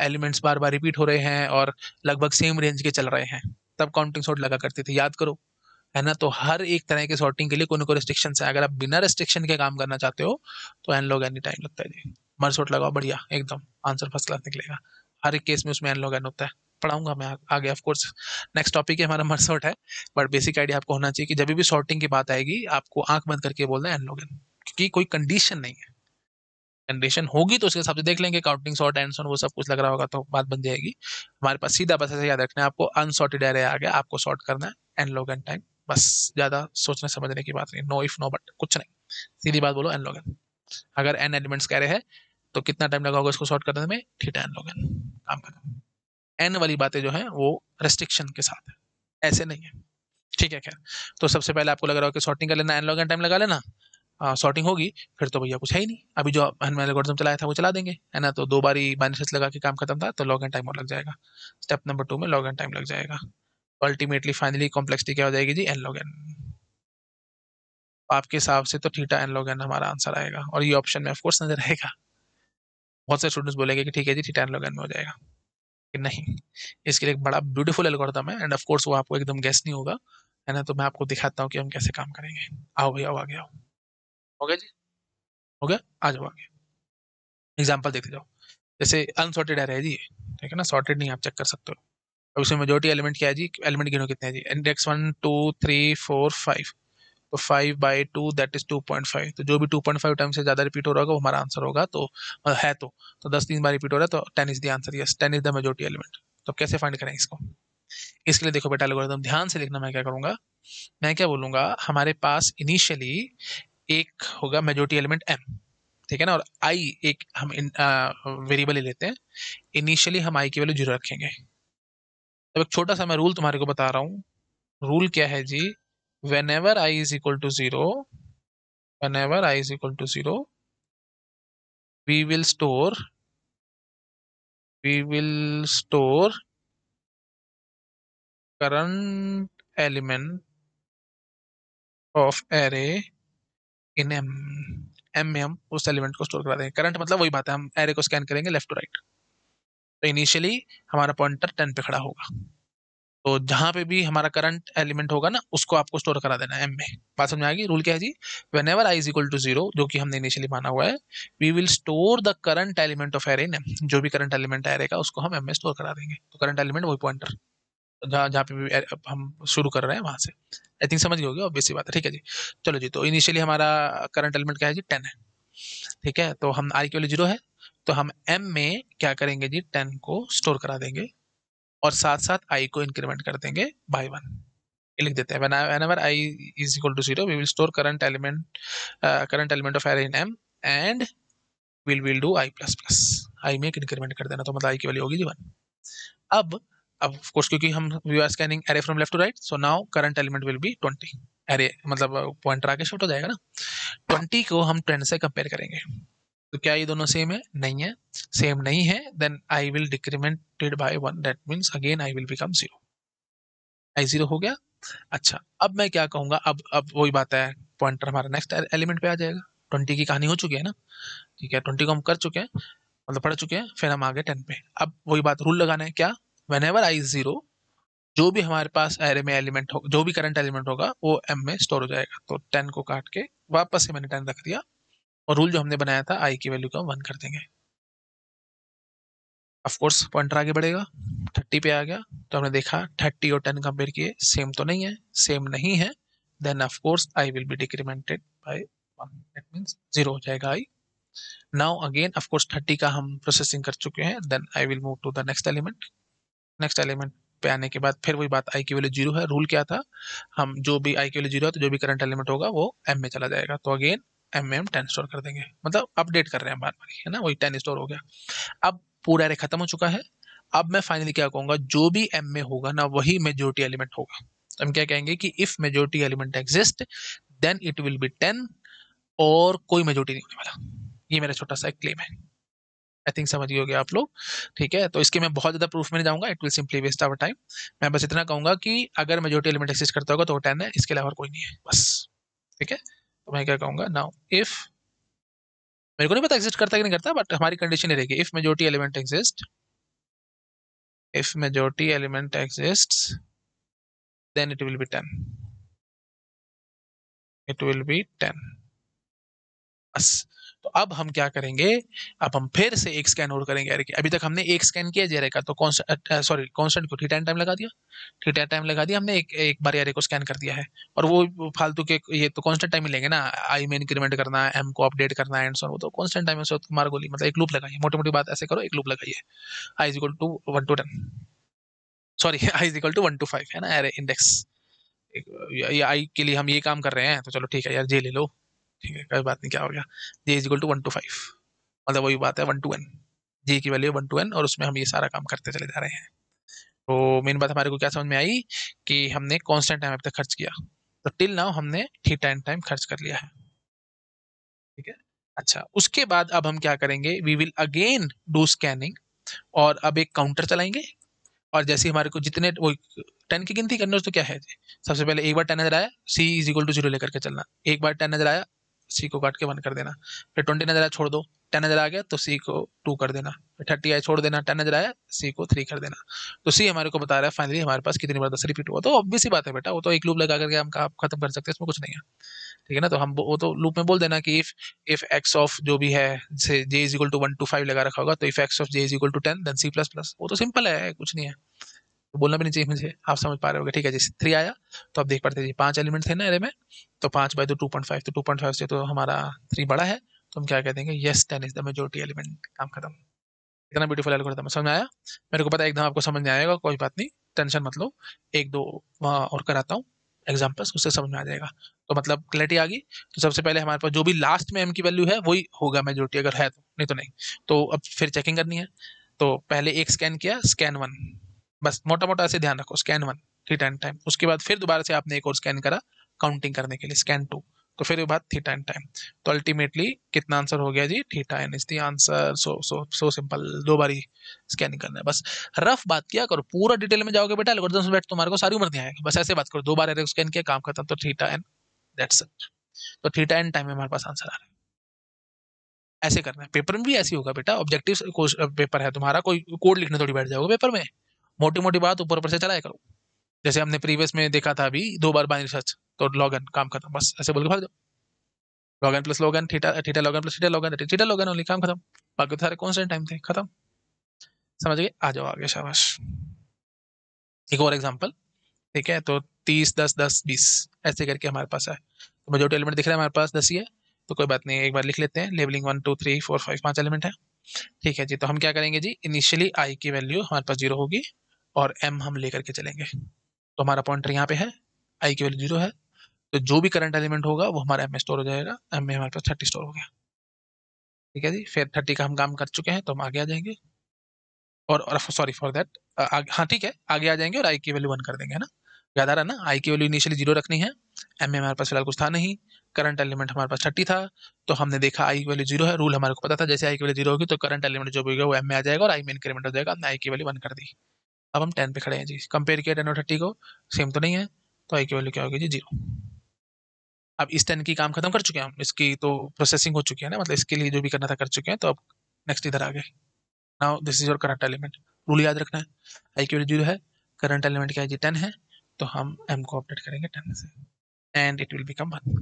एलिमेंट्स बार बार रिपीट हो रहे हैं और लगभग सेम रेंज के चल रहे हैं तब काउंटिंग शॉट लगा करती थी याद करो है ना तो हर एक तरह के शॉर्टिंग के लिए कोई ना कोई रिस्ट्रिक्शन है अगर आप बिना रिस्ट्रिक्शन के काम करना चाहते हो तो एन लोग एनी टाइम लगता है जी मर शॉट लगाओ बढ़िया एकदम आंसर फर्स्ट क्लास निकलेगा हर एक केस में उसमें एन लोग एन होता है पढ़ाऊंगा मैं आगे ऑफ कोर्स नेक्स्ट टॉपिक है हमारा मरसोट है बट बेसिक आइडिया आपको होना चाहिए कि जब भी शॉर्टिंग की बात आएगी आपको आंख बंद करके बोलना है एंड लोगन क्योंकि कोई कंडीशन नहीं है कंडीशन होगी तो उसके हिसाब से देख लेंगे काउंटिंग शॉर्ट एंड वो सब कुछ लग रहा होगा तो बात बन जाएगी हमारे पास सीधा बस ऐसे याद रखना है आपको अनसॉर्टेड एरे आ गया आपको शॉर्ट करना है एंड लोगन टाइम बस ज़्यादा सोचने समझने की बात नहीं नो इफ नो बट कुछ नहीं सीधी बात बोलो एन लोगन अगर एन एलिमेंट्स कह रहे हैं तो कितना टाइम लगा होगा इसको शॉर्ट करने में ठीक है एन लोगन काम करना एन वाली बातें जो है वो रेस्ट्रिक्शन के साथ है ऐसे नहीं है ठीक है खैर तो सबसे पहले आपको लग रहा हो कि सॉर्टिंग कर लेना एन लॉग एन टाइम लगा लेना सॉर्टिंग होगी फिर तो भैया कुछ है ही नहीं अभी जो मैंने एल्गोरिथम चलाया था वो चला देंगे है ना तो दो बारी माइनस लगा के काम खत्म था तो लॉग एन टाइम और लग जाएगा स्टेप नंबर टू में लॉग एन टाइम लग जाएगा अल्टीमेटली फाइनली कॉम्प्लेक्सिटी क्या हो जाएगी जी एन लॉग एन आपके हिसाब से तो थीटा एन लॉग एन हमारा आंसर आएगा और ये ऑप्शन में ऑफकोर्स नजर रहेगा बहुत से स्टूडेंट्स बोलेंगे कि ठीक है जी थीटा एन लॉग एन में हो जाएगा नहीं इसके लिए एक बड़ा ब्यूटीफुल एल्गोरिथम है एंड ऑफ कोर्स वो आपको एकदम गेस्ट नहीं होगा है ना तो मैं आपको दिखाता हूँ कि हम कैसे काम करेंगे आओ भैया आओ आगे आओ हो गया जी हो गया आ जाओ आगे एग्जाम्पल देखते जाओ जैसे अनसॉर्टेड एरे है जी ठीक है ना सॉर्टेड नहीं आप चेक कर सकते हो अब इसमें मेजोरिटी एलिमेंट क्या है जी एलिमेंट गिनो कितने हैं जी index one two three four five तो five by two that is two point five तो जो भी टू पॉइंट फाइव टाइम से ज़्यादा रिपीट हो रहा होगा वो हमारा आंसर होगा तो है तो तो दस तीन बार रिपीट हो रहा है तो ten is the answer yes ten is the majority element तो कैसे फाइंड करें इसको इसके लिए देखो बेटा एकदम ध्यान से लिखना मैं क्या करूँगा मैं क्या बोलूँगा हमारे पास इनिशियली एक होगा मेजोरिटी एलिमेंट एम ठीक है ना और आई एक हम वेरिएबल ही लेते हैं इनिशियली हम आई की वैल्यू जीरो रखेंगे अब एक छोटा सा मैं रूल तुम्हारे को बता रहा हूँ रूल क्या है जी whenever i is equal to 0 whenever i is equal to 0 we will store we will store current element of array in m m में हम उस एलिमेंट को स्टोर करा देंगे करंट मतलब वही बात है हम एरे को स्कैन करेंगे लेफ्ट टू राइट तो इनिशियली हमारा पॉइंटर टेन पे खड़ा होगा तो जहां पे भी हमारा करंट एलिमेंट होगा ना उसको आपको स्टोर करा देना है एम में बात समझ आएगी रूल क्या है जी whenever i is equal to zero जो कि हमने इनिशियली माना हुआ है we will store the current element of array m जो भी करंट एलिमेंट एरे का उसको हम एम में स्टोर करा देंगे तो करंट एलिमेंट वही पॉइंटर जहाँ जहाँ पे भी हम शुरू कर रहे हैं वहाँ से आई थिंक समझ गए होगी ऑब्वियसली बात है ठीक है जी चलो जी तो इनिशियली हमारा करंट एलिमेंट क्या है जी टेन है ठीक है तो हम आई के वैल्यू जीरो है तो हम एम में क्या करेंगे जी टेन को स्टोर करा देंगे और साथ साथ आई को इंक्रीमेंट कर देंगे बाय वन लिख देते हैं whenever i is equal to zero we will store current element current element of array in m and will will do i plus plus i में एक इंक्रीमेंट कर देना तो मतलब आई की वैल्यू होगी जी वन अब अब कोर्स क्योंकि हम we are scanning array from left to right so now current element will be twenty array मतलब पॉइंटर uh, आके शिफ्ट हो जाएगा ना ट्वेंटी को हम टेन से कंपेयर करेंगे तो क्या ये दोनों सेम है नहीं है सेम नहीं है then i will decremented by one that means again i will become zero i zero हो गया अच्छा अब मैं क्या कहूँगा अब अब वही बात है पॉइंटर हमारा नेक्स्ट एलिमेंट पे आ जाएगा ट्वेंटी की कहानी हो चुकी है ना ठीक है ट्वेंटी को हम कर चुके हैं मतलब पढ़ चुके हैं फिर हम आगे टेन पे अब वही बात रूल लगाना है क्या वेन एवर आई जीरो जो भी हमारे पास एरे में एलिमेंट हो जो भी करंट एलिमेंट होगा वो एम में स्टोर हो जाएगा तो टेन को काट के वापस से मैंने टेन रख दिया और रूल जो हमने बनाया था आई की वैल्यू का वन कर देंगे ऑफकोर्स पॉइंटर आगे बढ़ेगा थर्टी पे आ गया तो हमने देखा थर्टी और टेन कंपेयर किए सेम तो नहीं है सेम नहीं है then of course i will be decremented by one that means zero हो जाएगा i now again of course thirty का हम प्रोसेसिंग कर चुके हैं then i will move to the next element next element पे आने के बाद फिर वही बात आई की वैल्यू जीरो है रूल क्या था हम जो भी आई की वैल्यू जीरो है तो जो भी करंट एलिमेंट होगा वो एम में चला जाएगा तो again m m ten store कर देंगे मतलब अपडेट कर रहे हैं बार बार है ना वही टेन स्टोर हो गया अब पूरा एरे खत्म हो चुका है अब मैं फाइनली क्या कहूँगा जो भी एम में होगा ना वही मेजोरिटी एलिमेंट होगा तो हम क्या कहेंगे कि if majority element exist then it will be ten और कोई मेजोरिटी नहीं होने वाला ये मेरा छोटा सा एक क्लेम है आई थिंक समझ गए आप लोग ठीक है तो इसके मैं बहुत ज़्यादा प्रूफ में नहीं जाऊँगा it will simply waste our time मैं बस इतना कहूँगा कि अगर मेजोरिटी एलिमेंट एक्सिस्ट करता होगा तो वो टेन है इसके अलावा कोई नहीं है बस ठीक है तो मैं क्या कहूँगा नाउ इफ मेरे को नहीं पता एग्जिस्ट करता कि नहीं करता बट हमारी कंडीशन ही रहेगी if majority element exist if majority element exist then it will be ten it will be ten बस तो अब हम क्या करेंगे अब हम फिर से एक स्कैन और करेंगे एरे अभी तक हमने एक स्कैन किया जेरे का तो सॉरी कॉन्स्टेंट को ठीक टाइम लगा दिया थीटा टाइम लगा दिया हमने एक एक बार एरे को स्कैन कर दिया है और वो फालतू के ये तो कॉन्स्टेंट टाइम मिलेंगे ना आई में इंक्रीमेंट करना तो है एम को अपडेट करना है एंड सो तो टाइम से मार गोली मतलब एक लूप लगाइए मोटी मोटी बात ऐसे करो एक लूप लगाइए i is equal to one to ten sorry i is equal to one to five है ना एरे इंडेक्स आई के लिए हम ये काम कर रहे हैं तो चलो ठीक है यार जे ले लो ठीक है कोई बात नहीं क्या हो गया j is equal to one to five मतलब वही बात है वन टू एन जे की वैल्यू वन टू एन और उसमें हम ये सारा काम करते चले जा रहे हैं तो मेन बात हमारे को क्या समझ में आई कि हमने कॉन्स्टेंट टाइम अब तक खर्च किया तो टिल नाउ हमने ठीक एंड टाइम खर्च कर लिया है ठीक है अच्छा उसके बाद अब हम क्या करेंगे we will again do scanning और अब एक काउंटर चलाएंगे और जैसे हमारे को जितने वो टेन की गिनती करनी हो तो क्या है सबसे पहले एक बार टेन नजर आया c is equal to zero लेकर के चलना एक बार टेन नजर आया सी को काट के वन कर देना फिर ट्वेंटी नजर आया छोड़ दो टेन नजर आ गया तो सी को टू कर देना फिर थर्टी आया छोड़ देना टेन नजर आया सी को थ्री कर देना तो सी हमारे को बता रहा है फाइनली हमारे पास कितनी बार दस रिपीट हुआ तो ऑब्वियस ही बात है बेटा वो तो एक लूप लगा करके हम आप खत्म कर सकते हैं इसमें कुछ नहीं है ठीक है ना तो हम वो तो लूप में बोल देना कि इफ इफ एक्स ऑफ जो भी है जैसे j is equal to one to five लगा रखा होगा तो if x of j is equal to ten then c plus plus वो तो सिंपल है कुछ नहीं है तो बोलना भी नहीं चाहिए मुझे आप समझ पा रहे होगे ठीक है जैसे थ्री आया तो आप देख पाते पांच एलिमेंट थे ना एरे में तो पाँच बाई दो टू पॉइंट फाइव तो टू पॉइंट फाइव से तो हमारा थ्री बड़ा है तो हम क्या कह देंगे yes ten is the majority element काम खत्म इतना ब्यूटीफुल एल्गोरिथम समझ आया मेरे को पता है एकदम आपको समझ में आएगा कोई बात नहीं टेंशन मतलब एक दो और कराता हूँ एग्जाम्पल्स उससे समझ में आ जाएगा तो मतलब क्लैरिटी आ गई तो सबसे पहले हमारे पास जो भी लास्ट में एम की वैल्यू है वही होगा मेजोरिटी अगर है तो नहीं तो नहीं तो अब फिर चेकिंग करनी है तो पहले एक स्कैन किया स्कैन वन बस मोटा मोटा ऐसे ध्यान रखो scan one theta n time उसके बाद फिर दोबारा से आपने एक और स्कैन करा काउंटिंग करने के लिए स्कैन टू तो फिर बात थीटा एंड टाइम तो अल्टीमेटली कितना आंसर हो गया जी theta n is the answer so so so simple दो बारी स्कैनिंग करना है बस रफ बात किया करो पूरा डिटेल में जाओगे बेटा एल्गोरिथम्स बैठ तो तुम्हारे को सारी उम्र नहीं आएगा बस ऐसे बात करो दो बार एरे स्कैन किया काम करता तो थीटा एन दैट्स इट तो थीटा एंड टाइम में हमारे पास आंसर आ रहा है ऐसे करना है पेपर में भी ऐसे होगा बेटा ऑब्जेक्टिव पेपर है तुम्हारा कोई कोड लिखने थोड़ी बैठ जाओगे पेपर में मोटी मोटी बात ऊपर ऊपर से चलाया करो जैसे हमने प्रीवियस में देखा था अभी दो बार बाइनरी सर्च तो लॉग लॉगन काम खत्म बस ऐसे बोल के भाग जाओ log log n plus log log n theta theta log log n plus theta log log n theta log log n only काम खत्म बाकी तो सारे कॉन्स्टेंट टाइम थे खत्म समझ गए आ जाओ आगे शाबाश एक और एग्जांपल ठीक है तो तीस दस दस बीस ऐसे करके हमारे पास है तो मेजोरिटी एलिमेंट दिख रहा है हमारे पास दस ही है तो कोई बात नहीं एक बार लिख लेते हैं labeling one two three four five पांच एलिमेंट है ठीक है जी तो हम क्या करेंगे जी इनिशियली आई की वैल्यू हमारे पास जीरो होगी और एम हम लेकर के चलेंगे तो हमारा पॉइंटर यहाँ पे है आई की वैल्यू जीरो है तो जो भी करंट एलिमेंट होगा वो हमारा एम में स्टोर हो जाएगा एम में हमारे पास थर्टी स्टोर हो गया ठीक है जी फिर थर्टी का हम काम कर चुके हैं तो हम आगे आ जाएंगे और, सॉरी फॉर देट हाँ ठीक है आगे आ जाएंगे और आई की वैल्यू वन कर देंगे है ना याद आ रहा ना आई की वैल्यू इनिशियली जीरो रखनी है एम में हमारे पास फिलहाल कुछ था नहीं करंट एलिमेंट हमारे पास थर्टी था तो हमने देखा आई की वैल्यू जीरो है रूल हमारे को पता था जैसे आई की वैल्यू जीरो होगी तो करंट एलिमेंट जो भी होगा वो एम में आ जाएगा और आई में इंक्रीमेंट हो जाएगा हमने आई की वैल्यू वन कर दी अब हम टेन पे खड़े हैं जी कंपेयर किया टेन और थर्टी को सेम तो नहीं है तो आई की वैल्यू क्या होगी जी जीरो अब इस टेन की काम खत्म कर चुके हैं हम इसकी तो प्रोसेसिंग हो चुकी है ना मतलब इसके लिए जो भी करना था कर चुके हैं तो अब नेक्स्ट इधर आ गए now this is your current element rule याद रखना है आई की वैल्यू जीरो है करंट एलिमेंट क्या है जी टेन है तो हम एम को अपडेट करेंगे टेन से and it will become one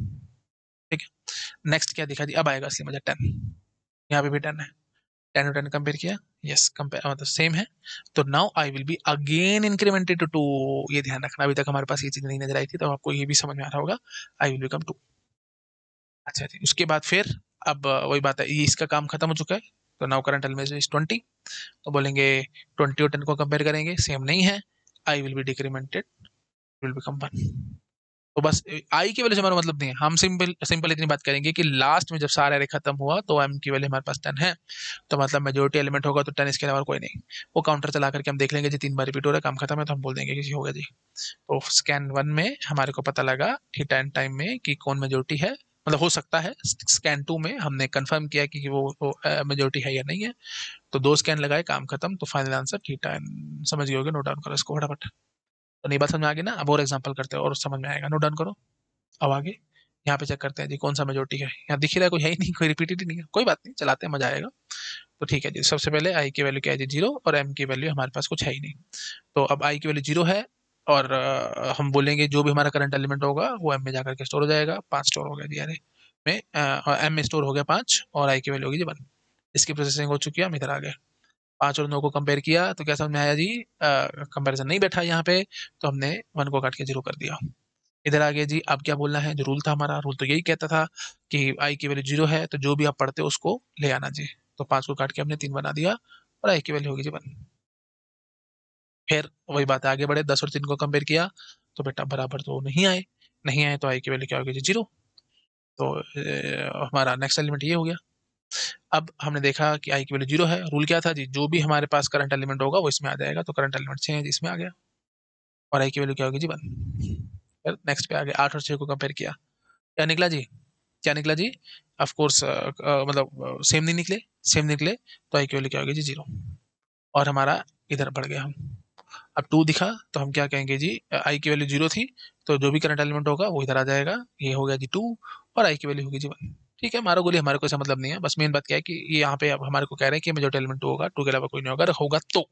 ठीक है नेक्स्ट क्या दिखा जी अब आएगा इसलिए मजा टेन यहाँ पे भी टेन है टेन टू टेन कंपेयर किया यस कंपेयर मतलब सेम है तो now I will be again incremented to two ये ध्यान रखना अभी तक हमारे पास ये चीज़ नहीं नजर आई थी तो आपको ये भी समझ में आ रहा होगा आई विल बिकम टू अच्छा जी उसके बाद फिर अब वही बात है ये इसका काम खत्म हो चुका है तो now current element is twenty तो बोलेंगे ट्वेंटी और टेन को कंपेयर करेंगे सेम नहीं है i will be decremented will become one तो बस आई की वैल्यू से हमारा मतलब नहीं है हम सिंपल सिंपल इतनी बात करेंगे कि लास्ट में जब सारा एरे खत्म हुआ तो एम की वैल्यू हमारे पास टेन है तो मतलब मेजोरिटी एलिमेंट होगा तो टेन इसके अलावा कोई नहीं वो काउंटर चला करके हम देख लेंगे जी तीन बार रिपीट हो रहा है काम खत्म है तो हम बोल देंगे किसी होगा जी तो स्कैन वन में हमारे को पता लगा कि टेन टाइम में कि कौन मेजोरिटी है मतलब हो सकता है स्कैन टू में हमने कंफर्म किया कि वो, मेजोरिटी है या नहीं है तो दो स्कैन लगाए काम खत्म तो फाइनल आंसर ठीक टाइम समझ गए नोट डाउन करो इसको फटाफट અને બસ સમજમાં આગે ના અબ ઓર એક્ઝામ્પલ કરતા હો ઓર સમજમાં આયેગા નો ડન કરો અબ આગે યહાં પે ચેક કરતા હે કે કૌનસા મેજોરટી હે યહાં દિખિ રહા હૈ કૌઈ હૈ નહીં કૌઈ રિપીટેડ હી નહીં કૌઈ બાત નહીં ચલાતે હે મજા આયેગા તો ઠીક હૈ જી સબસે પહેલે આઈ કે વેલ્યુ ક્યા હૈ 0 ઓર એમ કે વેલ્યુ હમારે પાસ કુછ હૈ નહીં તો અબ આઈ કે વેલ્યુ 0 હે ઓર હમ બોલेंगे જો ભી હમારા કરંટ એલમેન્ટ હોગા વો એમ મે જાકર કે સ્ટોર હો જાયેગા પાંચ સ્ટોર હો ગયા યાર મે એમ મે સ્ટોર હો ગયા 5 ઓર આઈ કે વેલ્યુ હો ગઈ 1 ઇસકી પ્રોસેસિંગ હો ચુકી હૈ અમિત રાગે पांच और नौ को कंपेयर किया तो क्या समझ में आया जी कंपेरिजन नहीं बैठा यहाँ पे तो हमने वन को काट के जीरो कर दिया इधर आगे जी अब क्या बोलना है जो रूल था हमारा रूल तो यही कहता था कि आई की वैल्यू जीरो है तो जो भी आप पढ़ते हो उसको ले आना जी तो पांच को काट के हमने तीन बना दिया और आई की वैल्यू होगी जी वन फिर वही बात आगे बढ़े दस और तीन को कंपेयर किया तो बेटा बराबर तो नहीं आए नहीं आए तो आई की वैल्यू क्या होगी जी जीरो तो हमारा नेक्स्ट एलिमेंट ये हो गया अब हमने देखा कि आई की वैल्यू जीरो है रूल क्या था जी जो भी हमारे पास करंट एलिमेंट होगा वो इसमें आ जाएगा तो करंट एलिमेंट छः इसमें आ गया और आई की वैल्यू क्या होगी जी वन फिर नेक्स्ट पे आ गया आठ और छः को कंपेयर किया क्या निकला जी क्या निकला जी ऑफकोर्स मतलब सेम नहीं निकले सेम निकले तो आई की वैल्यू क्या होगी जी जीरो और हमारा इधर बढ़ गया हम अब टू दिखा तो हम क्या कहेंगे जी आई की वैल्यू जीरो थी तो जो भी करंट एलिमेंट होगा वो इधर आ जाएगा ये हो गया जी टू और आई की वैल्यू होगी जी वन ठीक है मारो गोली हमारे को ऐसा मतलब नहीं है बस मेन बात क्या है कि ये यहाँ पे आप हमारे को कह रहे हैं कि मेजोरिटी एलिमेंट होगा टू के अलावा कोई नहीं होगा अगर होगा तो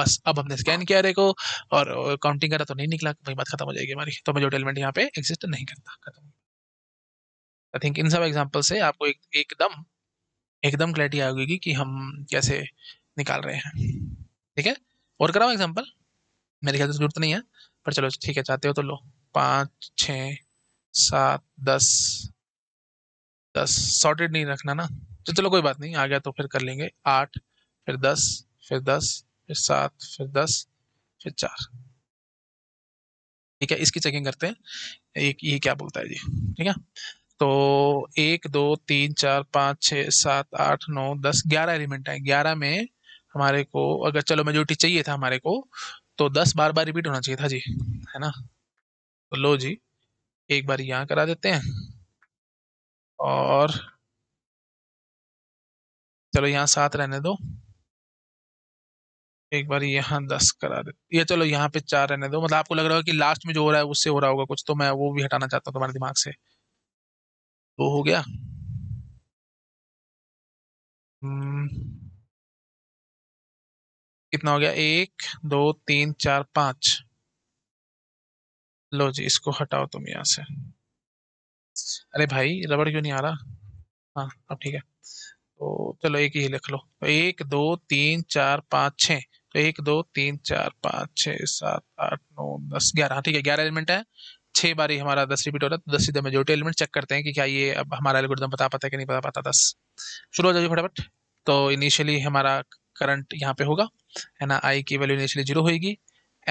बस अब हमने स्कैन किया अरे को और काउंटिंग करा तो नहीं निकला वही बात खत्म हो जाएगी हमारी तो मेजोरिटी एलिमेंट यहाँ पे एग्जिस्ट नहीं करता खत्म आई थिंक इन सब एग्जाम्पल से आपको एक एकदम एकदम क्लैरिटी आ होगी कि हम कैसे निकाल रहे हैं ठीक है और कराओ एग्जाम्पल मेरे ख्याल से जरूरत नहीं है पर चलो ठीक है चाहते हो तो लो पाँच छ सात दस दस सॉर्टेड नहीं रखना ना तो चलो कोई बात नहीं आ गया तो फिर कर लेंगे आठ फिर दस फिर दस फिर सात फिर दस फिर चार ठीक है इसकी चेकिंग करते हैं एक ये क्या बोलता है जी ठीक है तो एक दो तीन चार पाँच छः सात आठ नौ दस ग्यारह एलिमेंट हैं ग्यारह में हमारे को अगर चलो मेजोरिटी चाहिए था हमारे को तो दस बार बार रिपीट होना चाहिए था जी है ना तो लो जी एक बार यहाँ करा देते हैं और चलो यहाँ सात रहने दो एक बार यहाँ दस करा दे ये चलो यहाँ पे चार रहने दो मतलब आपको लग रहा है कि लास्ट में जो हो रहा है उससे हो रहा होगा कुछ तो मैं वो भी हटाना चाहता हूँ तुम्हारे दिमाग से दो हो गया हम्म। कितना हो गया एक दो तीन चार पांच लो जी इसको हटाओ तुम यहां से अरे भाई रबड़ क्यों नहीं आ रहा हाँ अब ठीक है तो चलो एक ही लिख लो तो एक दो तीन चार पाँच छः तो एक दो तीन चार पाँच छः सात आठ नौ दस ग्यारह हाँ, ठीक है ग्यारह एलिमेंट है छः बारी हमारा दस रिपीट हो रहा है तो दस सीधे मेजोरिटी एलिमेंट चेक करते हैं कि क्या ये अब हमारा एल्गोरिदम बता पाता है कि नहीं बता पाता दस शुरू हो जाइए फटाफट तो इनिशियली हमारा करंट यहाँ पे होगा है ना आई की वैल्यू इनिशियली जीरो होगी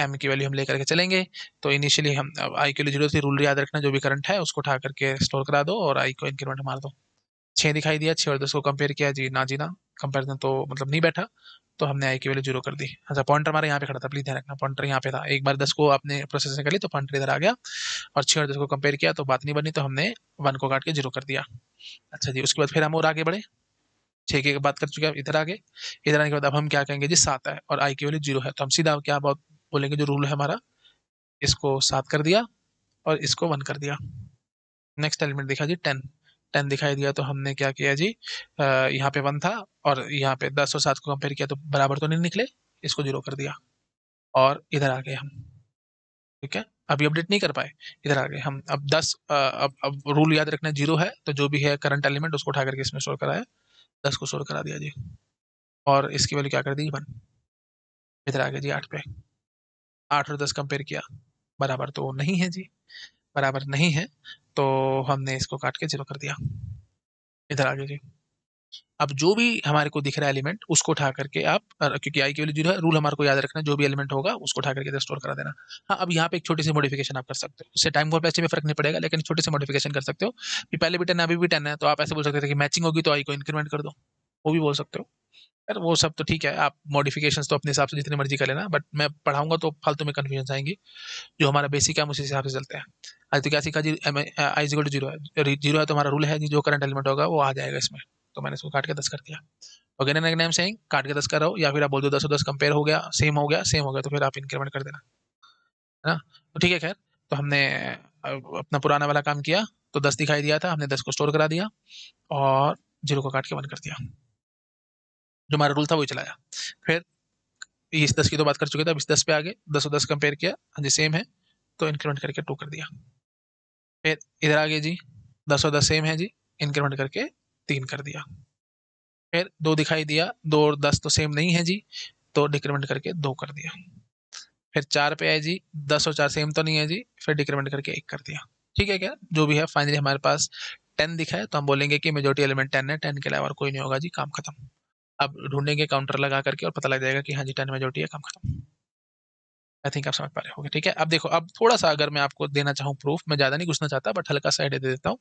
एम की वैल्यू हम लेकर के चलेंगे तो इनिशियली हम अब आई के लिए जीरो थी रूल याद रखना जो भी करंट है उसको उठा करके स्टोर करा दो और आई को इंक्रीमेंट मार दो छः दिखाई दिया छः और दस को कंपेयर किया जी ना जी ना कंपेरिजन तो मतलब नहीं बैठा तो हमने आई की वैल्यू जीरो कर दी अच्छा पॉइंटर हमारे यहाँ पे खड़ा था प्लीज ध्यान रखना पॉइंटर यहाँ पे था एक बार दस को आपने प्रोसेसिंग कर ली तो पॉइंटर इधर आ गया और छः और दस को कंपेयर किया तो बात नहीं बनी तो हमने वन को काट के जीरो कर दिया अच्छा जी उसके बाद फिर हम और आगे बढ़े छः की बात कर चुके हैं इधर आगे इधर आने के बाद अब हम क्या कहेंगे जी सात है और आई की वैल्यू जीरो है तो हम सीधा क्या बहुत बोलेंगे जो रूल है हमारा इसको सात कर दिया और इसको वन कर दिया नेक्स्ट एलिमेंट देखा जी टेन टेन दिखाई दिया तो हमने क्या किया जी यहाँ पे वन था और यहाँ पे दस और सात को कंपेयर किया तो बराबर तो नहीं निकले इसको जीरो कर दिया और इधर आ गए हम ठीक है अभी अपडेट नहीं कर पाए इधर आ गए हम अब दस अब अब रूल याद रखना जीरो है तो जो भी है करंट एलिमेंट उसको उठा करके इसमें स्टोर कराया दस को स्टोर करा दिया जी और इसकी वैल्यू क्या कर दी वन इधर आ गए जी आठ पे आठ और दस कंपेयर किया बराबर तो नहीं है जी बराबर नहीं है तो हमने इसको काट के जीरो कर दिया इधर आगे जी अब जो भी हमारे को दिख रहा है एलिमेंट उसको उठा करके आप क्योंकि आई के वाली जो है रूल हमारे को याद रखना जो भी एलिमेंट होगा उसको उठा करके स्टोर करा देना हाँ अब यहाँ पे एक छोटी सी मॉडिफिकेशन आप कर सकते हो उससे टाइम पैसे में फर्क नहीं पड़ेगा लेकिन छोटे से मॉडिफिकेशन कर सकते हो कि पहले भी टेन अभी भी टेन है तो आप ऐसे बोल सकते थे कि मैचिंग होगी तो आई को इंक्रीमेंट कर दो वो भी बोल सकते हो यार वो सब तो ठीक है आप मॉडिफिकेशन तो अपने हिसाब से जितनी मर्जी कर लेना बट मैं पढ़ाऊंगा तो फालतू में कन्फ्यूजन आएंगी जो हमारा बेसिक है उसी हिसाब से चलते हैं आज तो क्या सीखा जी एम आई जीरो जीरो है जीरो है तो हमारा रूल है जो करंट एलिमेंट होगा वो आ जाएगा इसमें तो मैंने इसको काट के दस कर दिया अगेन एंड अगेन एम काट के दस करो या फिर आप बोल दो दस दस कंपेयर हो गया सेम हो गया सेम हो गया तो फिर आप इंक्रीमेंट कर देना है ना तो ठीक है खैर तो हमने अपना पुराना वाला काम किया तो दस दिखाई दिया था हमने दस को स्टोर करा दिया और जीरो को काट के बंद कर दिया जो हमारा रूल था वही चलाया फिर इस दस की तो बात कर चुके थे अब इस दस पे आ गए दस और दस कंपेयर किया हाँ जी सेम है तो इंक्रीमेंट करके टू कर दिया फिर इधर आ गए जी दस और दस सेम है जी इंक्रीमेंट करके तीन कर दिया फिर दो दिखाई दिया दो और दस तो सेम नहीं है जी तो डिक्रीमेंट करके दो कर दिया फिर चार पे आए जी दस और चार सेम तो नहीं है जी फिर डिक्रीमेंट करके एक कर दिया ठीक है क्या जो भी है फाइनली हमारे पास टेन दिखा है तो हम बोलेंगे कि मेजोरिटी एलिमेंट टेन है टेन के अलावा कोई नहीं होगा जी काम खत्म अब ढूंढेंगे काउंटर लगा करके और पता लग जाएगा कि हाँ जी टेन मेजोरिटी है काम खत्म आई थिंक आप समझ पा रहे होंगे ठीक है अब देखो अब थोड़ा सा अगर मैं आपको देना चाहूँ प्रूफ मैं ज़्यादा नहीं घुसना चाहता बट हल्का साइड दे देता हूँ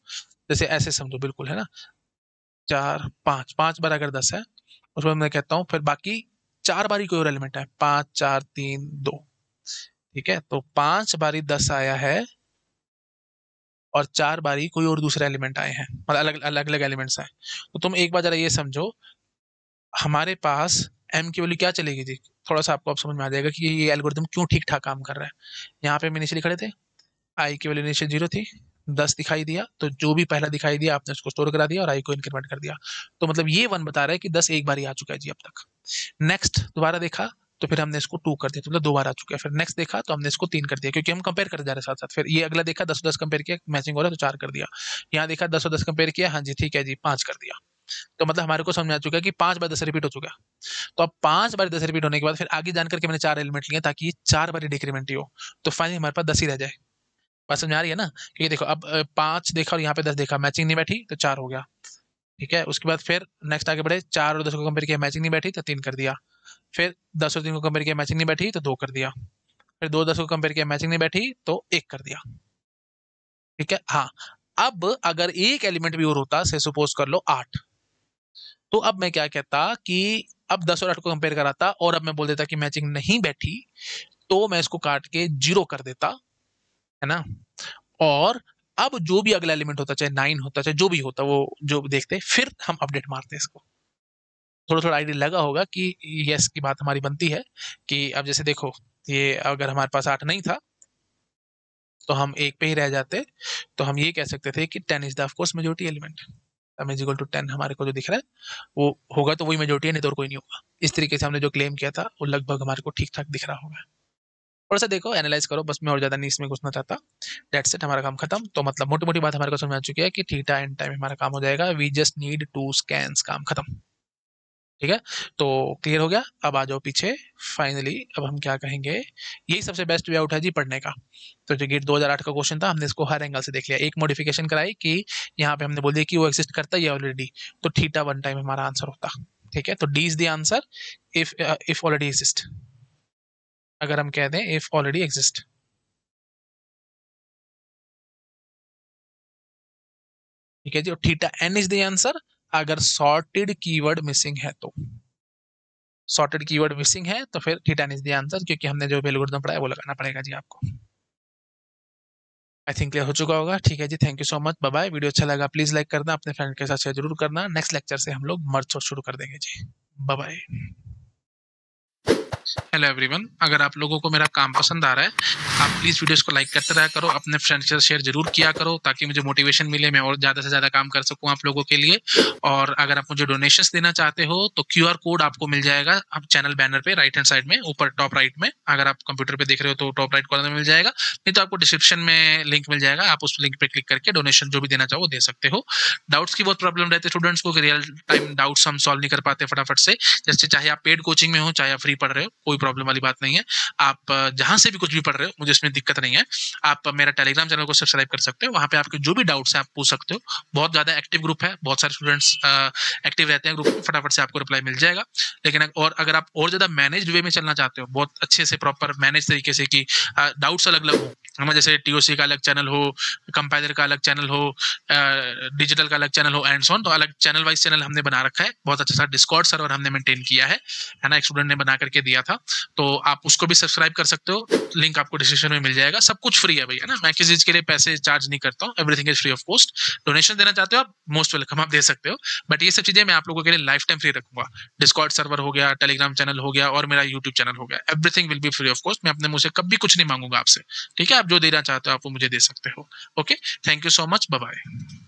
जैसे ऐसे समझो बिल्कुल है ना चार पाँच पाँच बार अगर दस है उसमें मैं कहता हूँ फिर बाकी चार बारी कोई और एलिमेंट है पाँच चार तीन दो ठीक है तो पाँच बारी दस आया है और चार बारी कोई और दूसरे एलिमेंट आए हैं मतलब अलग अलग अलग एलिमेंट्स हैं तो तुम एक बार जरा ये समझो हमारे पास एम की वैल्यू क्या चलेगी जी थोड़ा सा आपको आप समझ में आ जाएगा कि ये एल्गोरिथम क्यों ठीक ठाक काम कर रहा है यहाँ पे हम इनिशियली खड़े थे आई की वैल्यू इनिशियल जीरो थी दस दिखाई दिया तो जो भी पहला दिखाई दिया आपने उसको स्टोर करा दिया और आई को इंक्रीमेंट कर दिया तो मतलब ये वन बता रहा है कि दस एक बार ही आ चुका है जी अब तक नेक्स्ट दोबारा देखा तो फिर हमने इसको टू कर दिया तो मतलब दो बार आ चुका है फिर नेक्स्ट देखा तो हमने इसको तीन कर दिया क्योंकि हम कंपेयर कर जा रहे साथ साथ फिर ये अगला देखा दस दस कंपेयर किया मैचिंग हो रहा है तो चार कर दिया यहाँ देखा दस दस कंपेयर किया हाँ जी ठीक है जी पाँच कर दिया तो मतलब हमारे को समझ आ चुका है कि पांच बार दस रिपीट हो चुका है तो अब पांच बार दस रिपीट होने के बाद फिर आगे जान करके मैंने चार एलिमेंट लिए ताकि चार बार डिक्रीमेंट हो तो फाइनली हमारे पास दस ही रह जाए बात समझ आ रही है ना क्योंकि देखो अब पांच देखा और यहाँ पे दस देखा मैचिंग नहीं बैठी तो चार हो गया ठीक है उसके बाद फिर नेक्स्ट आगे बढ़े चार और दस को कंपेयर किया मैचिंग नहीं बैठी तो तीन कर दिया फिर दस और तीन को कंपेयर किया मैचिंग नहीं बैठी तो दो कर दिया फिर दो दस को कंपेयर किया मैचिंग नहीं बैठी तो एक कर दिया ठीक है हाँ अब अगर एक एलिमेंट भी और होता से सपोज कर लो आठ तो अब मैं क्या कहता कि अब दस और आठ को कंपेयर कराता और अब मैं बोल देता कि मैचिंग नहीं बैठी तो मैं इसको काट के जीरो कर देता है ना और अब जो भी अगला एलिमेंट होता चाहे नाइन होता चाहे जो भी होता वो जो देखते फिर हम अपडेट मारते इसको थोड़ा थोड़ा आइडिया लगा होगा कि यस की बात हमारी बनती है कि अब जैसे देखो ये अगर हमारे पास आठ नहीं था तो हम एक पे ही रह जाते तो हम ये कह सकते थे कि ten is the of course majority element sum is equal to ten हमारे को जो दिख रहा है वो होगा तो वही मेजोरिटी है नहीं तो और कोई नहीं होगा इस तरीके से हमने जो क्लेम किया था वो लगभग हमारे को ठीक ठाक दिख रहा होगा थोड़ा सा देखो एनालाइज करो बस मैं और ज्यादा नहीं इसमें घुसना चाहता डेट सेट हमारा काम खत्म तो मतलब मोटी मोटी बात हमारे को समझ आ चुकी है कि थीटा एंड टाइम हमारा काम हो जाएगा we just need to scan काम खत्म ठीक है तो क्लियर हो गया अब आ जाओ पीछे फाइनली अब हम क्या कहेंगे यही सबसे बेस्ट वे आउट है जी पढ़ने का तो जो गेट 2008 का क्वेश्चन था हमने इसको हर एंगल से देख लिया एक मॉडिफिकेशन कराई कि यहाँ पे हमने बोल दिया कि वो एग्जिस्ट करता ही है ऑलरेडी तो ठीटा वन टाइम हमारा आंसर होता ठीक है तो d is the answer if if already exist अगर हम कह दें इफ ऑलरेडी एग्जिस्ट ठीक है जी और theta n is the answer अगर सॉर्टेड कीवर्ड मिसिंग है तो सॉर्टेड कीवर्ड मिसिंग है तो फिर थीटा इज द आंसर क्योंकि हमने जो एल्गोरिथम पढ़ा है वो लगाना पड़ेगा जी आपको आई थिंक क्लियर हो चुका होगा ठीक है जी thank you so much bye video अच्छा लगा प्लीज लाइक करना अपने फ्रेंड के साथ शेयर जरूर करना नेक्स्ट लेक्चर से हम लोग मर्च शुरू कर देंगे जी बाय हेलो एवरीवन अगर आप लोगों को मेरा काम पसंद आ रहा है आप प्लीज़ वीडियोस को लाइक करते रहा करो अपने फ्रेंड्स से शेयर जरूर किया करो ताकि मुझे मोटिवेशन मिले मैं और ज़्यादा से ज़्यादा काम कर सकूँ आप लोगों के लिए और अगर आप मुझे डोनेशंस देना चाहते हो तो क्यू कोड आपको मिल जाएगा आप चैनल बैनर पर राइट हैंड साइड में ऊपर टॉप राइट में अगर आप कंप्यूटर पर देख रहे हो तो टॉप राइट कॉर्नर में मिल जाएगा नहीं तो आपको डिस्क्रिप्शन में लिंक मिल जाएगा आप उस लिंक पर क्लिक करके डोनेशन जो भी देना चाहो वो दे सकते हो डाउट्स की बहुत प्रॉब्लम रहती है स्टूडेंट्स को रियल टाइम डाउट्स हम सॉल्व नहीं कर पाते फटाफट से जैसे चाहे आप पेड कोचिंग में हो चाहे आप फ्री पढ़ रहे हो कोई प्रॉब्लम वाली बात नहीं है आप जहाँ से भी कुछ भी पढ़ रहे हो मुझे इसमें दिक्कत नहीं है आप मेरा टेलीग्राम चैनल को सब्सक्राइब कर सकते हो वहाँ पे आपके जो भी डाउट्स हैं आप पूछ सकते हो बहुत ज़्यादा एक्टिव ग्रुप है बहुत सारे स्टूडेंट्स एक्टिव रहते हैं ग्रुप में फटाफट से आपको रिप्लाई मिल जाएगा लेकिन और अगर आप और ज़्यादा मैनेज वे में चलना चाहते हो बहुत अच्छे से प्रॉपर मैनेज तरीके से कि डाउट्स अलग अलग हों हमारे जैसे टीओसी का अलग चैनल हो कंपाइजर का अलग चैनल हो डिजिटल का अलग चैनल हो एंड सोन तो अलग चैनल वाइज चैनल हमने बना रखा है बहुत अच्छा सा डिस्कॉर्ड सर्वर हमने मेंटेन किया है है ना एक स्टूडेंट ने बना करके दिया था तो आप उसको भी सब्सक्राइब कर सकते हो लिंक आपको डिस्क्रिप्शन में मिल जाएगा सब कुछ फ्री है भैया ना मैं किसी चीज के लिए पैसे चार्ज नहीं करता हूँ everything is free of cost donation देना चाहते हो आप मोस्ट वेलकम आप दे सकते हो बट ये सब चीजें मैं आप लोगों के लिए लाइफ टाइम फ्री रखूंगा डिस्कॉर्ड सर्वर हो गया टेलीग्राम चैनल हो गया और मेरा यूट्यूब चैनल हो गया everything will be free of cost मैं अपने मुझे कभी कुछ नहीं मांगूंगा आपसे ठीक है आप जो देना चाहते हो आप वो मुझे दे सकते हो okay thank you so much bye